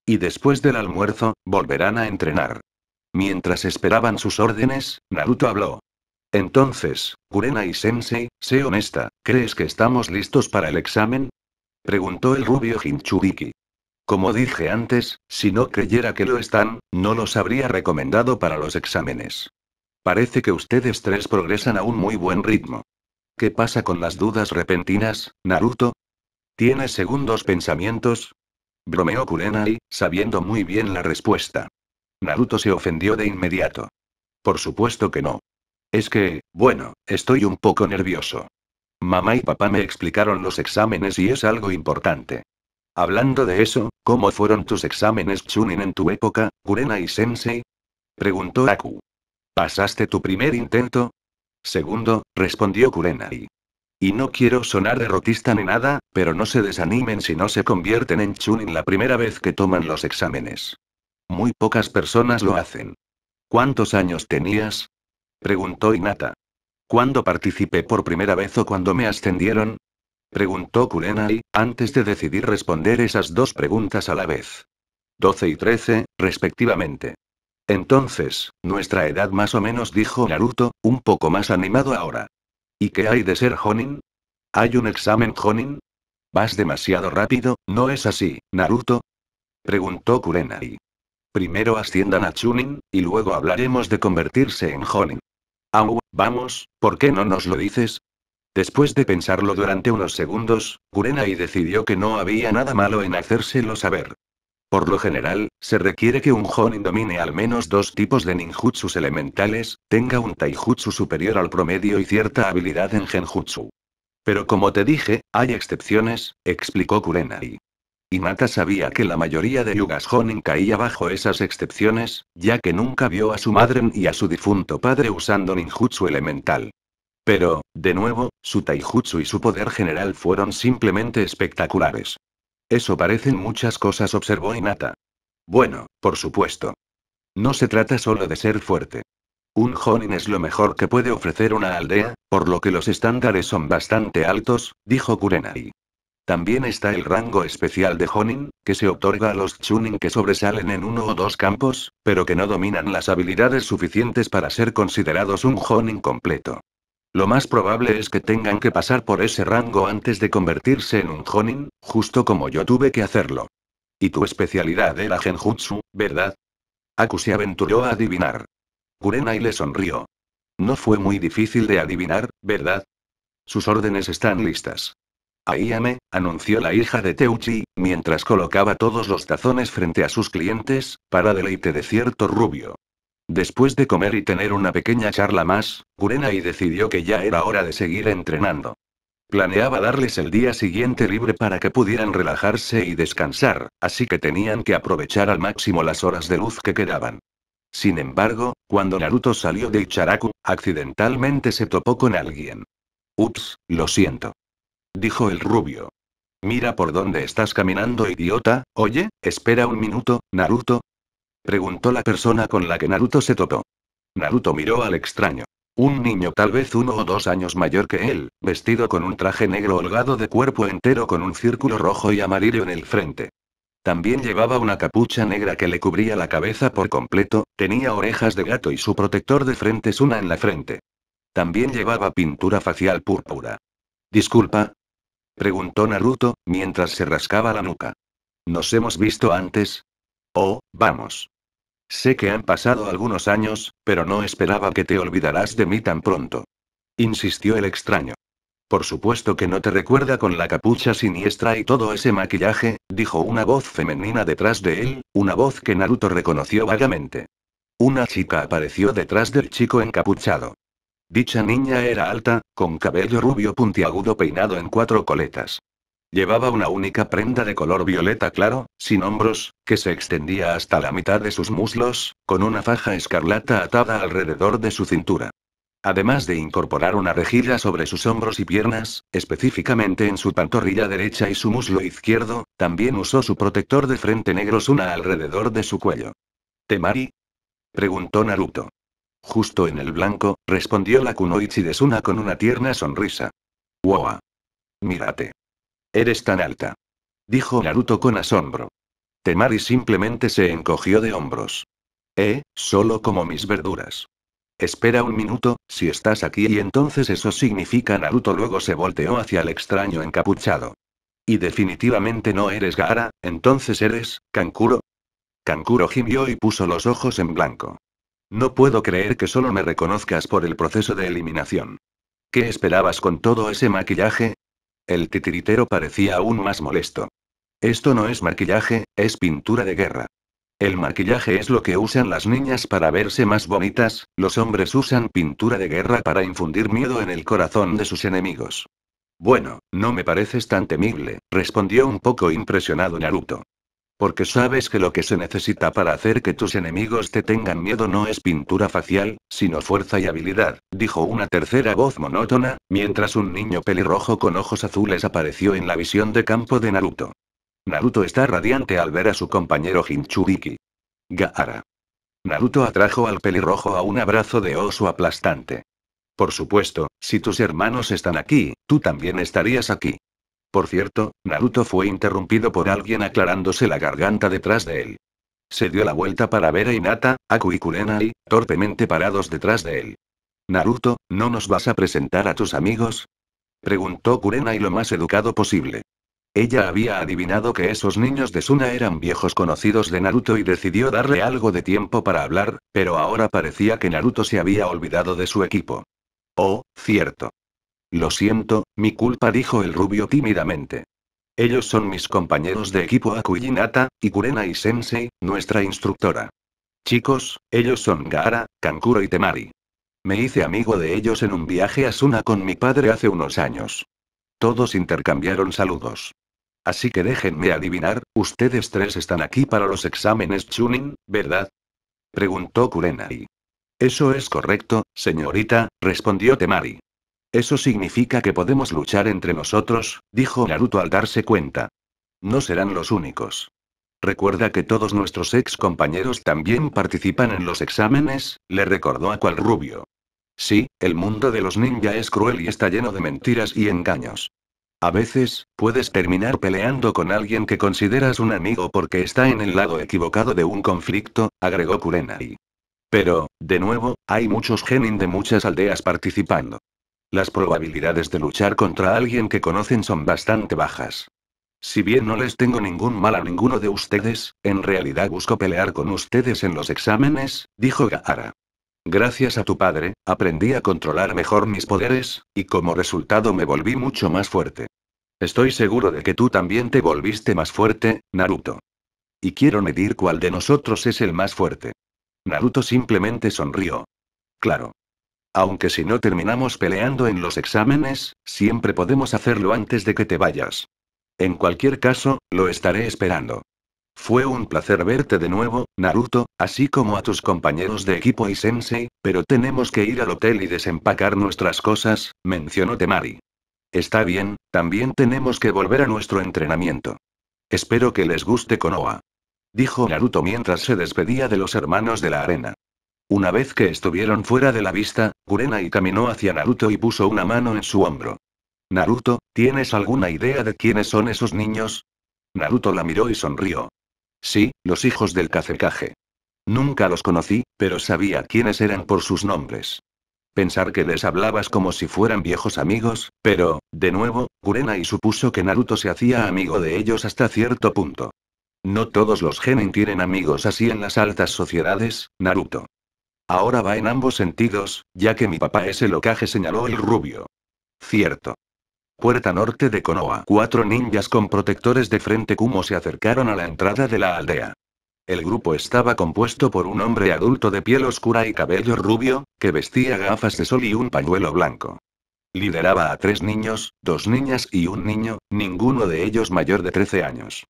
Y después del almuerzo, volverán a entrenar. Mientras esperaban sus órdenes, Naruto habló. Entonces, Kurenai Sensei, sé honesta, ¿crees que estamos listos para el examen? Preguntó el rubio Hinchuriki. Como dije antes, si no creyera que lo están, no los habría recomendado para los exámenes. Parece que ustedes tres progresan a un muy buen ritmo. ¿Qué pasa con las dudas repentinas, Naruto? ¿Tienes segundos pensamientos? Bromeó Kurenai, sabiendo muy bien la respuesta. Naruto se ofendió de inmediato. Por supuesto que no. Es que, bueno, estoy un poco nervioso. Mamá y papá me explicaron los exámenes y es algo importante. Hablando de eso, ¿cómo fueron tus exámenes Chunin en tu época, Kurena y Sensei? Preguntó Aku. ¿Pasaste tu primer intento? Segundo, respondió Kurenai. Y no quiero sonar derrotista ni nada, pero no se desanimen si no se convierten en Chunin la primera vez que toman los exámenes. Muy pocas personas lo hacen. ¿Cuántos años tenías? Preguntó Inata. ¿Cuándo participé por primera vez o cuando me ascendieron? Preguntó Kurenai, antes de decidir responder esas dos preguntas a la vez. 12 y 13, respectivamente. Entonces, nuestra edad más o menos, dijo Naruto, un poco más animado ahora. ¿Y qué hay de ser Honin? ¿Hay un examen Honin? Vas demasiado rápido, ¿no es así, Naruto? Preguntó Kurenai. Primero asciendan a Chunin, y luego hablaremos de convertirse en Honin. Au, vamos, ¿por qué no nos lo dices? Después de pensarlo durante unos segundos, Kurenai decidió que no había nada malo en hacérselo saber. Por lo general, se requiere que un Honin domine al menos dos tipos de ninjutsu elementales, tenga un taijutsu superior al promedio y cierta habilidad en genjutsu. Pero como te dije, hay excepciones, explicó Kurenai. Inata sabía que la mayoría de Yugas Honin caía bajo esas excepciones, ya que nunca vio a su madre ni a su difunto padre usando ninjutsu elemental. Pero, de nuevo, su taijutsu y su poder general fueron simplemente espectaculares. Eso parecen muchas cosas, observó Inata. Bueno, por supuesto. No se trata solo de ser fuerte. Un Honin es lo mejor que puede ofrecer una aldea, por lo que los estándares son bastante altos, dijo Kurenai. También está el rango especial de Honin, que se otorga a los Chunin que sobresalen en uno o dos campos, pero que no dominan las habilidades suficientes para ser considerados un Honin completo. Lo más probable es que tengan que pasar por ese rango antes de convertirse en un Honin, justo como yo tuve que hacerlo. Y tu especialidad era Genjutsu, ¿verdad? Aku se aventuró a adivinar. Kurenai le sonrió. No fue muy difícil de adivinar, ¿verdad? Sus órdenes están listas. Ahíame, anunció la hija de Teuchi, mientras colocaba todos los tazones frente a sus clientes, para deleite de cierto rubio. Después de comer y tener una pequeña charla más, Kurenai decidió que ya era hora de seguir entrenando. Planeaba darles el día siguiente libre para que pudieran relajarse y descansar, así que tenían que aprovechar al máximo las horas de luz que quedaban. Sin embargo, cuando Naruto salió de Icharaku, accidentalmente se topó con alguien. Ups, lo siento dijo el rubio. Mira por dónde estás caminando, idiota. Oye, espera un minuto, Naruto. Preguntó la persona con la que Naruto se topó. Naruto miró al extraño. Un niño tal vez uno o dos años mayor que él, vestido con un traje negro holgado de cuerpo entero con un círculo rojo y amarillo en el frente. También llevaba una capucha negra que le cubría la cabeza por completo, tenía orejas de gato y su protector de frente es una en la frente. También llevaba pintura facial púrpura. Disculpa, Preguntó Naruto, mientras se rascaba la nuca. ¿Nos hemos visto antes? Oh, vamos. Sé que han pasado algunos años, pero no esperaba que te olvidarás de mí tan pronto. Insistió el extraño. Por supuesto que no te recuerda con la capucha siniestra y todo ese maquillaje, dijo una voz femenina detrás de él, una voz que Naruto reconoció vagamente. Una chica apareció detrás del chico encapuchado. Dicha niña era alta, con cabello rubio puntiagudo peinado en cuatro coletas. Llevaba una única prenda de color violeta claro, sin hombros, que se extendía hasta la mitad de sus muslos, con una faja escarlata atada alrededor de su cintura. Además de incorporar una rejilla sobre sus hombros y piernas, específicamente en su pantorrilla derecha y su muslo izquierdo, también usó su protector de frente negro una alrededor de su cuello. ¿Temari? preguntó Naruto. Justo en el blanco, respondió la Kunoichi de Suna con una tierna sonrisa. ¡Wow! Mírate. Eres tan alta. Dijo Naruto con asombro. Temari simplemente se encogió de hombros. Eh, solo como mis verduras. Espera un minuto, si estás aquí y entonces eso significa Naruto luego se volteó hacia el extraño encapuchado. Y definitivamente no eres Gaara, entonces eres, Kankuro. Kankuro gimió y puso los ojos en blanco. No puedo creer que solo me reconozcas por el proceso de eliminación. ¿Qué esperabas con todo ese maquillaje? El titiritero parecía aún más molesto. Esto no es maquillaje, es pintura de guerra. El maquillaje es lo que usan las niñas para verse más bonitas, los hombres usan pintura de guerra para infundir miedo en el corazón de sus enemigos. Bueno, no me pareces tan temible, respondió un poco impresionado Naruto. Porque sabes que lo que se necesita para hacer que tus enemigos te tengan miedo no es pintura facial, sino fuerza y habilidad, dijo una tercera voz monótona, mientras un niño pelirrojo con ojos azules apareció en la visión de campo de Naruto. Naruto está radiante al ver a su compañero Hinchuriki. Gaara. Naruto atrajo al pelirrojo a un abrazo de oso aplastante. Por supuesto, si tus hermanos están aquí, tú también estarías aquí. Por cierto, Naruto fue interrumpido por alguien aclarándose la garganta detrás de él. Se dio la vuelta para ver a Inata, Aku y Kurenai, torpemente parados detrás de él. Naruto, ¿no nos vas a presentar a tus amigos? Preguntó Kurenai lo más educado posible. Ella había adivinado que esos niños de Suna eran viejos conocidos de Naruto y decidió darle algo de tiempo para hablar, pero ahora parecía que Naruto se había olvidado de su equipo. Oh, cierto. Lo siento, mi culpa dijo el rubio tímidamente. Ellos son mis compañeros de equipo y y y Sensei, nuestra instructora. Chicos, ellos son Gaara, Kankuro y Temari. Me hice amigo de ellos en un viaje a Suna con mi padre hace unos años. Todos intercambiaron saludos. Así que déjenme adivinar, ustedes tres están aquí para los exámenes Chunin, ¿verdad? Preguntó Kurenai. Eso es correcto, señorita, respondió Temari. Eso significa que podemos luchar entre nosotros, dijo Naruto al darse cuenta. No serán los únicos. Recuerda que todos nuestros ex compañeros también participan en los exámenes, le recordó a cual rubio. Sí, el mundo de los ninja es cruel y está lleno de mentiras y engaños. A veces, puedes terminar peleando con alguien que consideras un amigo porque está en el lado equivocado de un conflicto, agregó Kurenai. Pero, de nuevo, hay muchos genin de muchas aldeas participando. Las probabilidades de luchar contra alguien que conocen son bastante bajas. Si bien no les tengo ningún mal a ninguno de ustedes, en realidad busco pelear con ustedes en los exámenes, dijo Gaara. Gracias a tu padre, aprendí a controlar mejor mis poderes, y como resultado me volví mucho más fuerte. Estoy seguro de que tú también te volviste más fuerte, Naruto. Y quiero medir cuál de nosotros es el más fuerte. Naruto simplemente sonrió. Claro. Aunque si no terminamos peleando en los exámenes, siempre podemos hacerlo antes de que te vayas. En cualquier caso, lo estaré esperando. Fue un placer verte de nuevo, Naruto, así como a tus compañeros de equipo y Sensei, pero tenemos que ir al hotel y desempacar nuestras cosas, mencionó Temari. Está bien, también tenemos que volver a nuestro entrenamiento. Espero que les guste Konoha. Dijo Naruto mientras se despedía de los hermanos de la arena. Una vez que estuvieron fuera de la vista, Kurenai caminó hacia Naruto y puso una mano en su hombro. Naruto, ¿tienes alguna idea de quiénes son esos niños? Naruto la miró y sonrió. Sí, los hijos del Kazekage. Nunca los conocí, pero sabía quiénes eran por sus nombres. Pensar que les hablabas como si fueran viejos amigos, pero, de nuevo, Kurenai supuso que Naruto se hacía amigo de ellos hasta cierto punto. No todos los genin tienen amigos así en las altas sociedades, Naruto. Ahora va en ambos sentidos, ya que mi papá es el ocaje, señaló el rubio. Cierto. Puerta norte de Konoha. Cuatro ninjas con protectores de frente como se acercaron a la entrada de la aldea. El grupo estaba compuesto por un hombre adulto de piel oscura y cabello rubio, que vestía gafas de sol y un pañuelo blanco. Lideraba a tres niños, dos niñas y un niño, ninguno de ellos mayor de 13 años.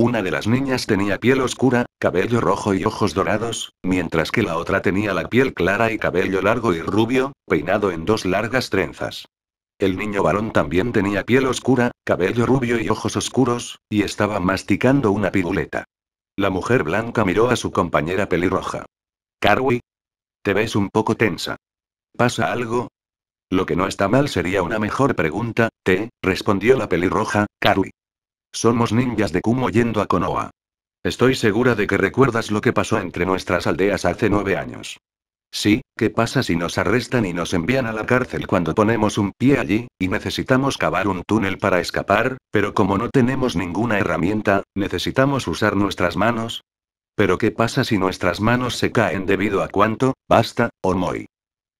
Una de las niñas tenía piel oscura, cabello rojo y ojos dorados, mientras que la otra tenía la piel clara y cabello largo y rubio, peinado en dos largas trenzas. El niño varón también tenía piel oscura, cabello rubio y ojos oscuros, y estaba masticando una piruleta. La mujer blanca miró a su compañera pelirroja. Carwi. Te ves un poco tensa. ¿Pasa algo? Lo que no está mal sería una mejor pregunta, te, respondió la pelirroja, Carwi. Somos ninjas de Kumo yendo a Konoha. Estoy segura de que recuerdas lo que pasó entre nuestras aldeas hace nueve años. Sí, ¿qué pasa si nos arrestan y nos envían a la cárcel cuando ponemos un pie allí, y necesitamos cavar un túnel para escapar, pero como no tenemos ninguna herramienta, necesitamos usar nuestras manos? Pero ¿qué pasa si nuestras manos se caen debido a cuánto, basta, o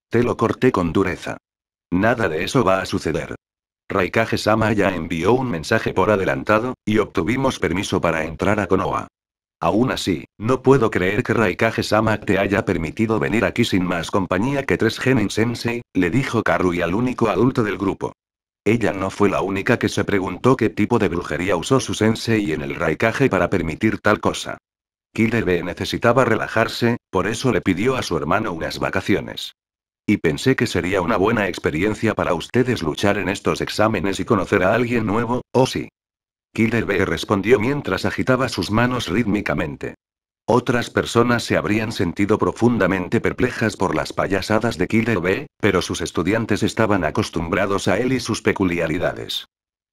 Te lo corté con dureza. Nada de eso va a suceder. Raikage-sama ya envió un mensaje por adelantado, y obtuvimos permiso para entrar a Konoha. Aún así, no puedo creer que Raikage-sama te haya permitido venir aquí sin más compañía que tres Genin Sensei, le dijo Karui al único adulto del grupo. Ella no fue la única que se preguntó qué tipo de brujería usó su sensei en el Raikage para permitir tal cosa. B necesitaba relajarse, por eso le pidió a su hermano unas vacaciones. Y pensé que sería una buena experiencia para ustedes luchar en estos exámenes y conocer a alguien nuevo, ¿o sí? Killer B respondió mientras agitaba sus manos rítmicamente. Otras personas se habrían sentido profundamente perplejas por las payasadas de Killer B, pero sus estudiantes estaban acostumbrados a él y sus peculiaridades.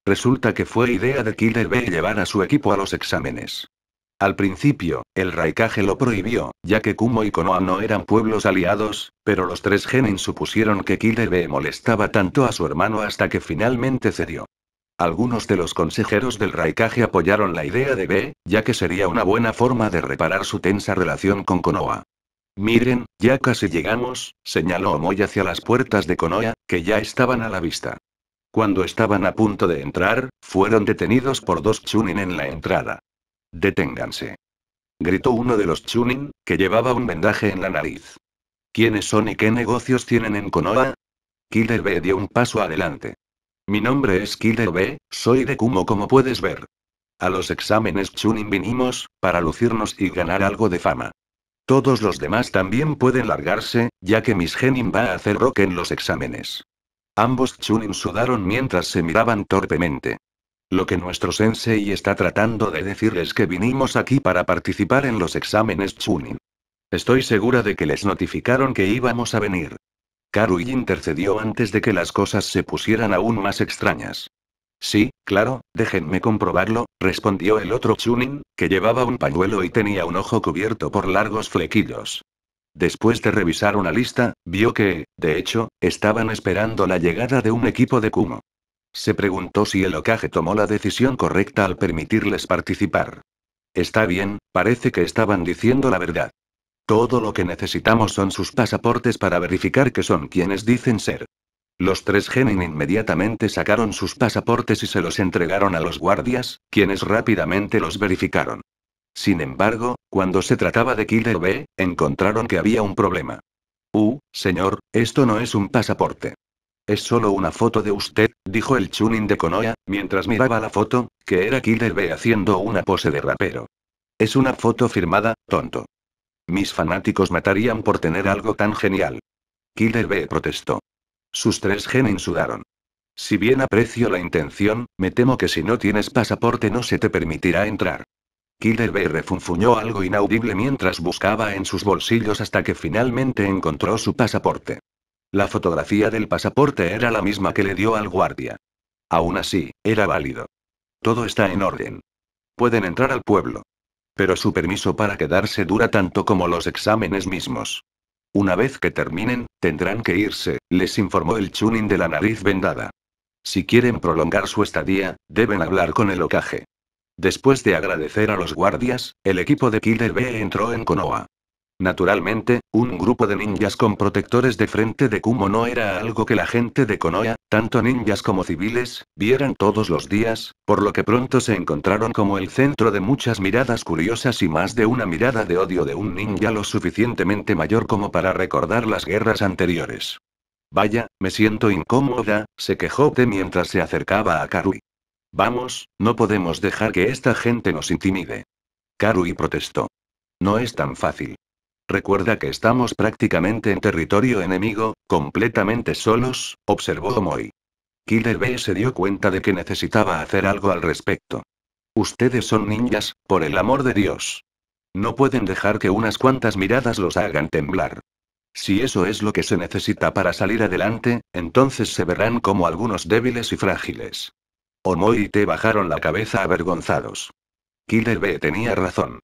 Resulta que fue idea de Killer B llevar a su equipo a los exámenes. Al principio, el Raikage lo prohibió, ya que Kumo y Konoha no eran pueblos aliados, pero los tres genin supusieron que Kirebe molestaba tanto a su hermano hasta que finalmente cedió. Algunos de los consejeros del Raikage apoyaron la idea de B, ya que sería una buena forma de reparar su tensa relación con Konoha. Miren, ya casi llegamos, señaló Omoy hacia las puertas de Konoha, que ya estaban a la vista. Cuando estaban a punto de entrar, fueron detenidos por dos chunin en la entrada. Deténganse. Gritó uno de los Chunin, que llevaba un vendaje en la nariz. ¿Quiénes son y qué negocios tienen en Konoha? Killer B dio un paso adelante. Mi nombre es Killer B, soy de Kumo como puedes ver. A los exámenes Chunin vinimos, para lucirnos y ganar algo de fama. Todos los demás también pueden largarse, ya que Miss Genin va a hacer rock en los exámenes. Ambos Chunin sudaron mientras se miraban torpemente. Lo que nuestro sensei está tratando de decir es que vinimos aquí para participar en los exámenes Chunin. Estoy segura de que les notificaron que íbamos a venir. Karui intercedió antes de que las cosas se pusieran aún más extrañas. Sí, claro, déjenme comprobarlo, respondió el otro Chunin, que llevaba un pañuelo y tenía un ojo cubierto por largos flequillos. Después de revisar una lista, vio que, de hecho, estaban esperando la llegada de un equipo de Kumo. Se preguntó si el ocaje tomó la decisión correcta al permitirles participar. Está bien, parece que estaban diciendo la verdad. Todo lo que necesitamos son sus pasaportes para verificar que son quienes dicen ser. Los tres Genin inmediatamente sacaron sus pasaportes y se los entregaron a los guardias, quienes rápidamente los verificaron. Sin embargo, cuando se trataba de Killer B, encontraron que había un problema. Uh, señor, esto no es un pasaporte. Es solo una foto de usted, dijo el Chunin de Konoha, mientras miraba la foto, que era Killer B haciendo una pose de rapero. Es una foto firmada, tonto. Mis fanáticos matarían por tener algo tan genial. Killer B protestó. Sus tres genin sudaron. Si bien aprecio la intención, me temo que si no tienes pasaporte no se te permitirá entrar. Killer B refunfuñó algo inaudible mientras buscaba en sus bolsillos hasta que finalmente encontró su pasaporte. La fotografía del pasaporte era la misma que le dio al guardia. Aún así, era válido. Todo está en orden. Pueden entrar al pueblo. Pero su permiso para quedarse dura tanto como los exámenes mismos. Una vez que terminen, tendrán que irse, les informó el Chunin de la nariz vendada. Si quieren prolongar su estadía, deben hablar con el ocaje. Después de agradecer a los guardias, el equipo de Killer B entró en Konoha. Naturalmente, un grupo de ninjas con protectores de frente de Kumo no era algo que la gente de Konoha, tanto ninjas como civiles, vieran todos los días, por lo que pronto se encontraron como el centro de muchas miradas curiosas y más de una mirada de odio de un ninja lo suficientemente mayor como para recordar las guerras anteriores. Vaya, me siento incómoda, se quejó de mientras se acercaba a Karui. Vamos, no podemos dejar que esta gente nos intimide. Karui protestó. No es tan fácil. Recuerda que estamos prácticamente en territorio enemigo, completamente solos, observó Omoy. Killer B se dio cuenta de que necesitaba hacer algo al respecto. Ustedes son ninjas, por el amor de Dios. No pueden dejar que unas cuantas miradas los hagan temblar. Si eso es lo que se necesita para salir adelante, entonces se verán como algunos débiles y frágiles. Omoy y T bajaron la cabeza avergonzados. Killer B tenía razón.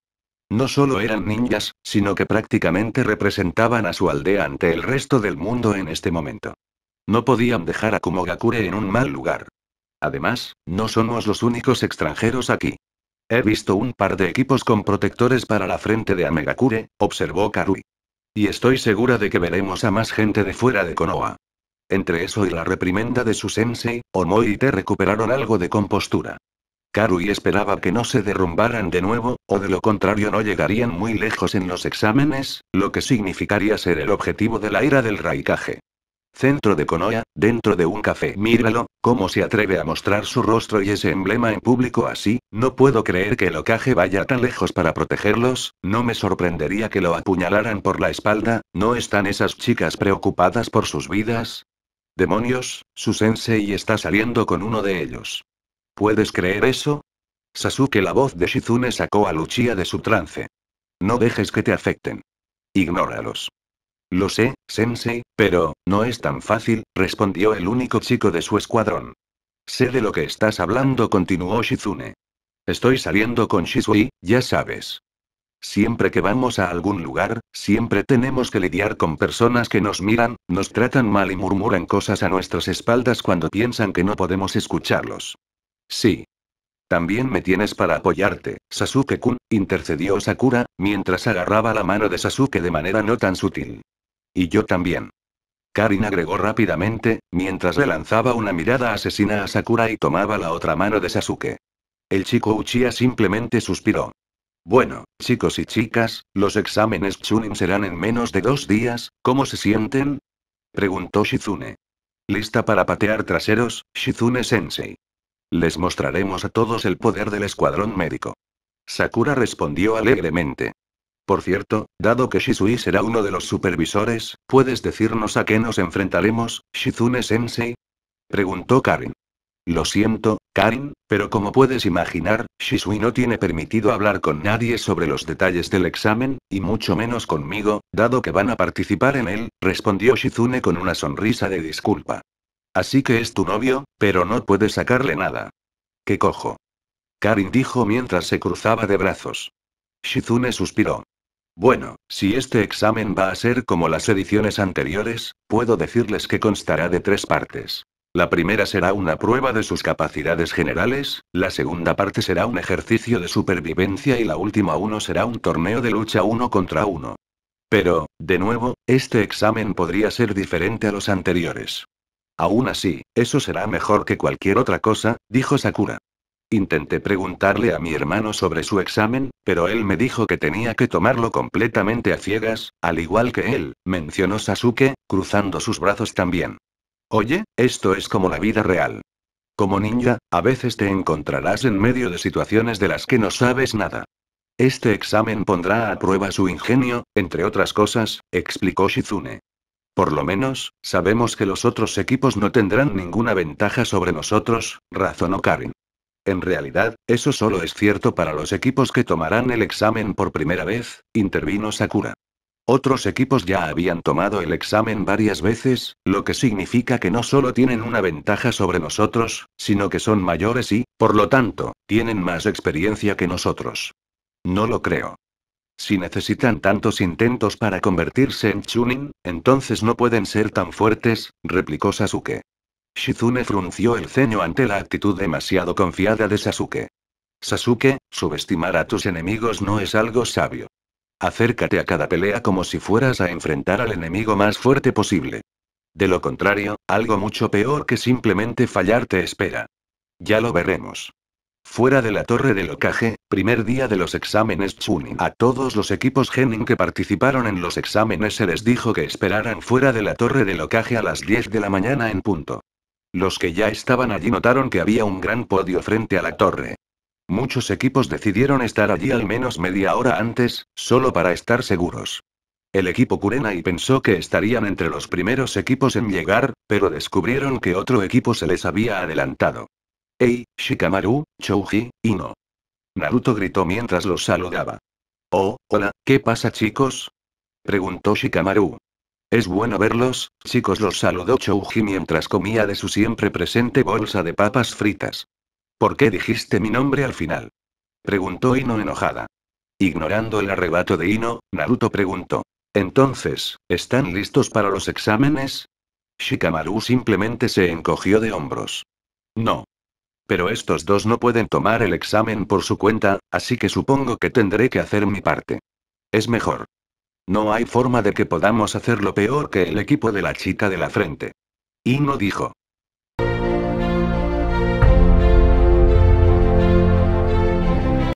No solo eran ninjas, sino que prácticamente representaban a su aldea ante el resto del mundo en este momento. No podían dejar a Kumogakure en un mal lugar. Además, no somos los únicos extranjeros aquí. He visto un par de equipos con protectores para la frente de Amegakure, observó Karui. Y estoy segura de que veremos a más gente de fuera de Konoha. Entre eso y la reprimenda de su sensei, te recuperaron algo de compostura. Karui esperaba que no se derrumbaran de nuevo, o de lo contrario no llegarían muy lejos en los exámenes, lo que significaría ser el objetivo de la era del raikaje. Centro de Konoha, dentro de un café. Míralo, cómo se atreve a mostrar su rostro y ese emblema en público así, no puedo creer que el ocaje vaya tan lejos para protegerlos, no me sorprendería que lo apuñalaran por la espalda, ¿no están esas chicas preocupadas por sus vidas? Demonios, su sensei está saliendo con uno de ellos. ¿Puedes creer eso? Sasuke la voz de Shizune sacó a Luchia de su trance. No dejes que te afecten. Ignóralos. Lo sé, Sensei, pero, no es tan fácil, respondió el único chico de su escuadrón. Sé de lo que estás hablando, continuó Shizune. Estoy saliendo con Shizui, ya sabes. Siempre que vamos a algún lugar, siempre tenemos que lidiar con personas que nos miran, nos tratan mal y murmuran cosas a nuestras espaldas cuando piensan que no podemos escucharlos. Sí. También me tienes para apoyarte, Sasuke-kun, intercedió Sakura, mientras agarraba la mano de Sasuke de manera no tan sutil. Y yo también. Karin agregó rápidamente, mientras le lanzaba una mirada asesina a Sakura y tomaba la otra mano de Sasuke. El chico Uchiha simplemente suspiró. Bueno, chicos y chicas, los exámenes Chunin serán en menos de dos días, ¿cómo se sienten? Preguntó Shizune. ¿Lista para patear traseros, Shizune-sensei? Les mostraremos a todos el poder del escuadrón médico. Sakura respondió alegremente. Por cierto, dado que Shisui será uno de los supervisores, ¿puedes decirnos a qué nos enfrentaremos, Shizune-sensei? Preguntó Karin. Lo siento, Karin, pero como puedes imaginar, Shisui no tiene permitido hablar con nadie sobre los detalles del examen, y mucho menos conmigo, dado que van a participar en él, respondió Shizune con una sonrisa de disculpa. Así que es tu novio, pero no puedes sacarle nada. ¿Qué cojo? Karin dijo mientras se cruzaba de brazos. Shizune suspiró. Bueno, si este examen va a ser como las ediciones anteriores, puedo decirles que constará de tres partes. La primera será una prueba de sus capacidades generales, la segunda parte será un ejercicio de supervivencia y la última uno será un torneo de lucha uno contra uno. Pero, de nuevo, este examen podría ser diferente a los anteriores. Aún así, eso será mejor que cualquier otra cosa, dijo Sakura. Intenté preguntarle a mi hermano sobre su examen, pero él me dijo que tenía que tomarlo completamente a ciegas, al igual que él, mencionó Sasuke, cruzando sus brazos también. Oye, esto es como la vida real. Como ninja, a veces te encontrarás en medio de situaciones de las que no sabes nada. Este examen pondrá a prueba su ingenio, entre otras cosas, explicó Shizune. Por lo menos, sabemos que los otros equipos no tendrán ninguna ventaja sobre nosotros, razonó Karin. En realidad, eso solo es cierto para los equipos que tomarán el examen por primera vez, intervino Sakura. Otros equipos ya habían tomado el examen varias veces, lo que significa que no solo tienen una ventaja sobre nosotros, sino que son mayores y, por lo tanto, tienen más experiencia que nosotros. No lo creo. Si necesitan tantos intentos para convertirse en Chunin, entonces no pueden ser tan fuertes, replicó Sasuke. Shizune frunció el ceño ante la actitud demasiado confiada de Sasuke. Sasuke, subestimar a tus enemigos no es algo sabio. Acércate a cada pelea como si fueras a enfrentar al enemigo más fuerte posible. De lo contrario, algo mucho peor que simplemente fallar te espera. Ya lo veremos. Fuera de la torre del Ocaje, primer día de los exámenes Chunin. A todos los equipos Genin que participaron en los exámenes se les dijo que esperaran fuera de la torre del Ocaje a las 10 de la mañana en punto. Los que ya estaban allí notaron que había un gran podio frente a la torre. Muchos equipos decidieron estar allí al menos media hora antes, solo para estar seguros. El equipo y pensó que estarían entre los primeros equipos en llegar, pero descubrieron que otro equipo se les había adelantado. ¡Hey, Shikamaru, Chouji, Ino. Naruto gritó mientras los saludaba. Oh, hola, ¿qué pasa chicos? Preguntó Shikamaru. Es bueno verlos, chicos los saludó Chouji mientras comía de su siempre presente bolsa de papas fritas. ¿Por qué dijiste mi nombre al final? Preguntó Ino enojada. Ignorando el arrebato de Ino, Naruto preguntó. Entonces, ¿están listos para los exámenes? Shikamaru simplemente se encogió de hombros. No. Pero estos dos no pueden tomar el examen por su cuenta, así que supongo que tendré que hacer mi parte. Es mejor. No hay forma de que podamos hacerlo peor que el equipo de la chica de la frente. Y no dijo.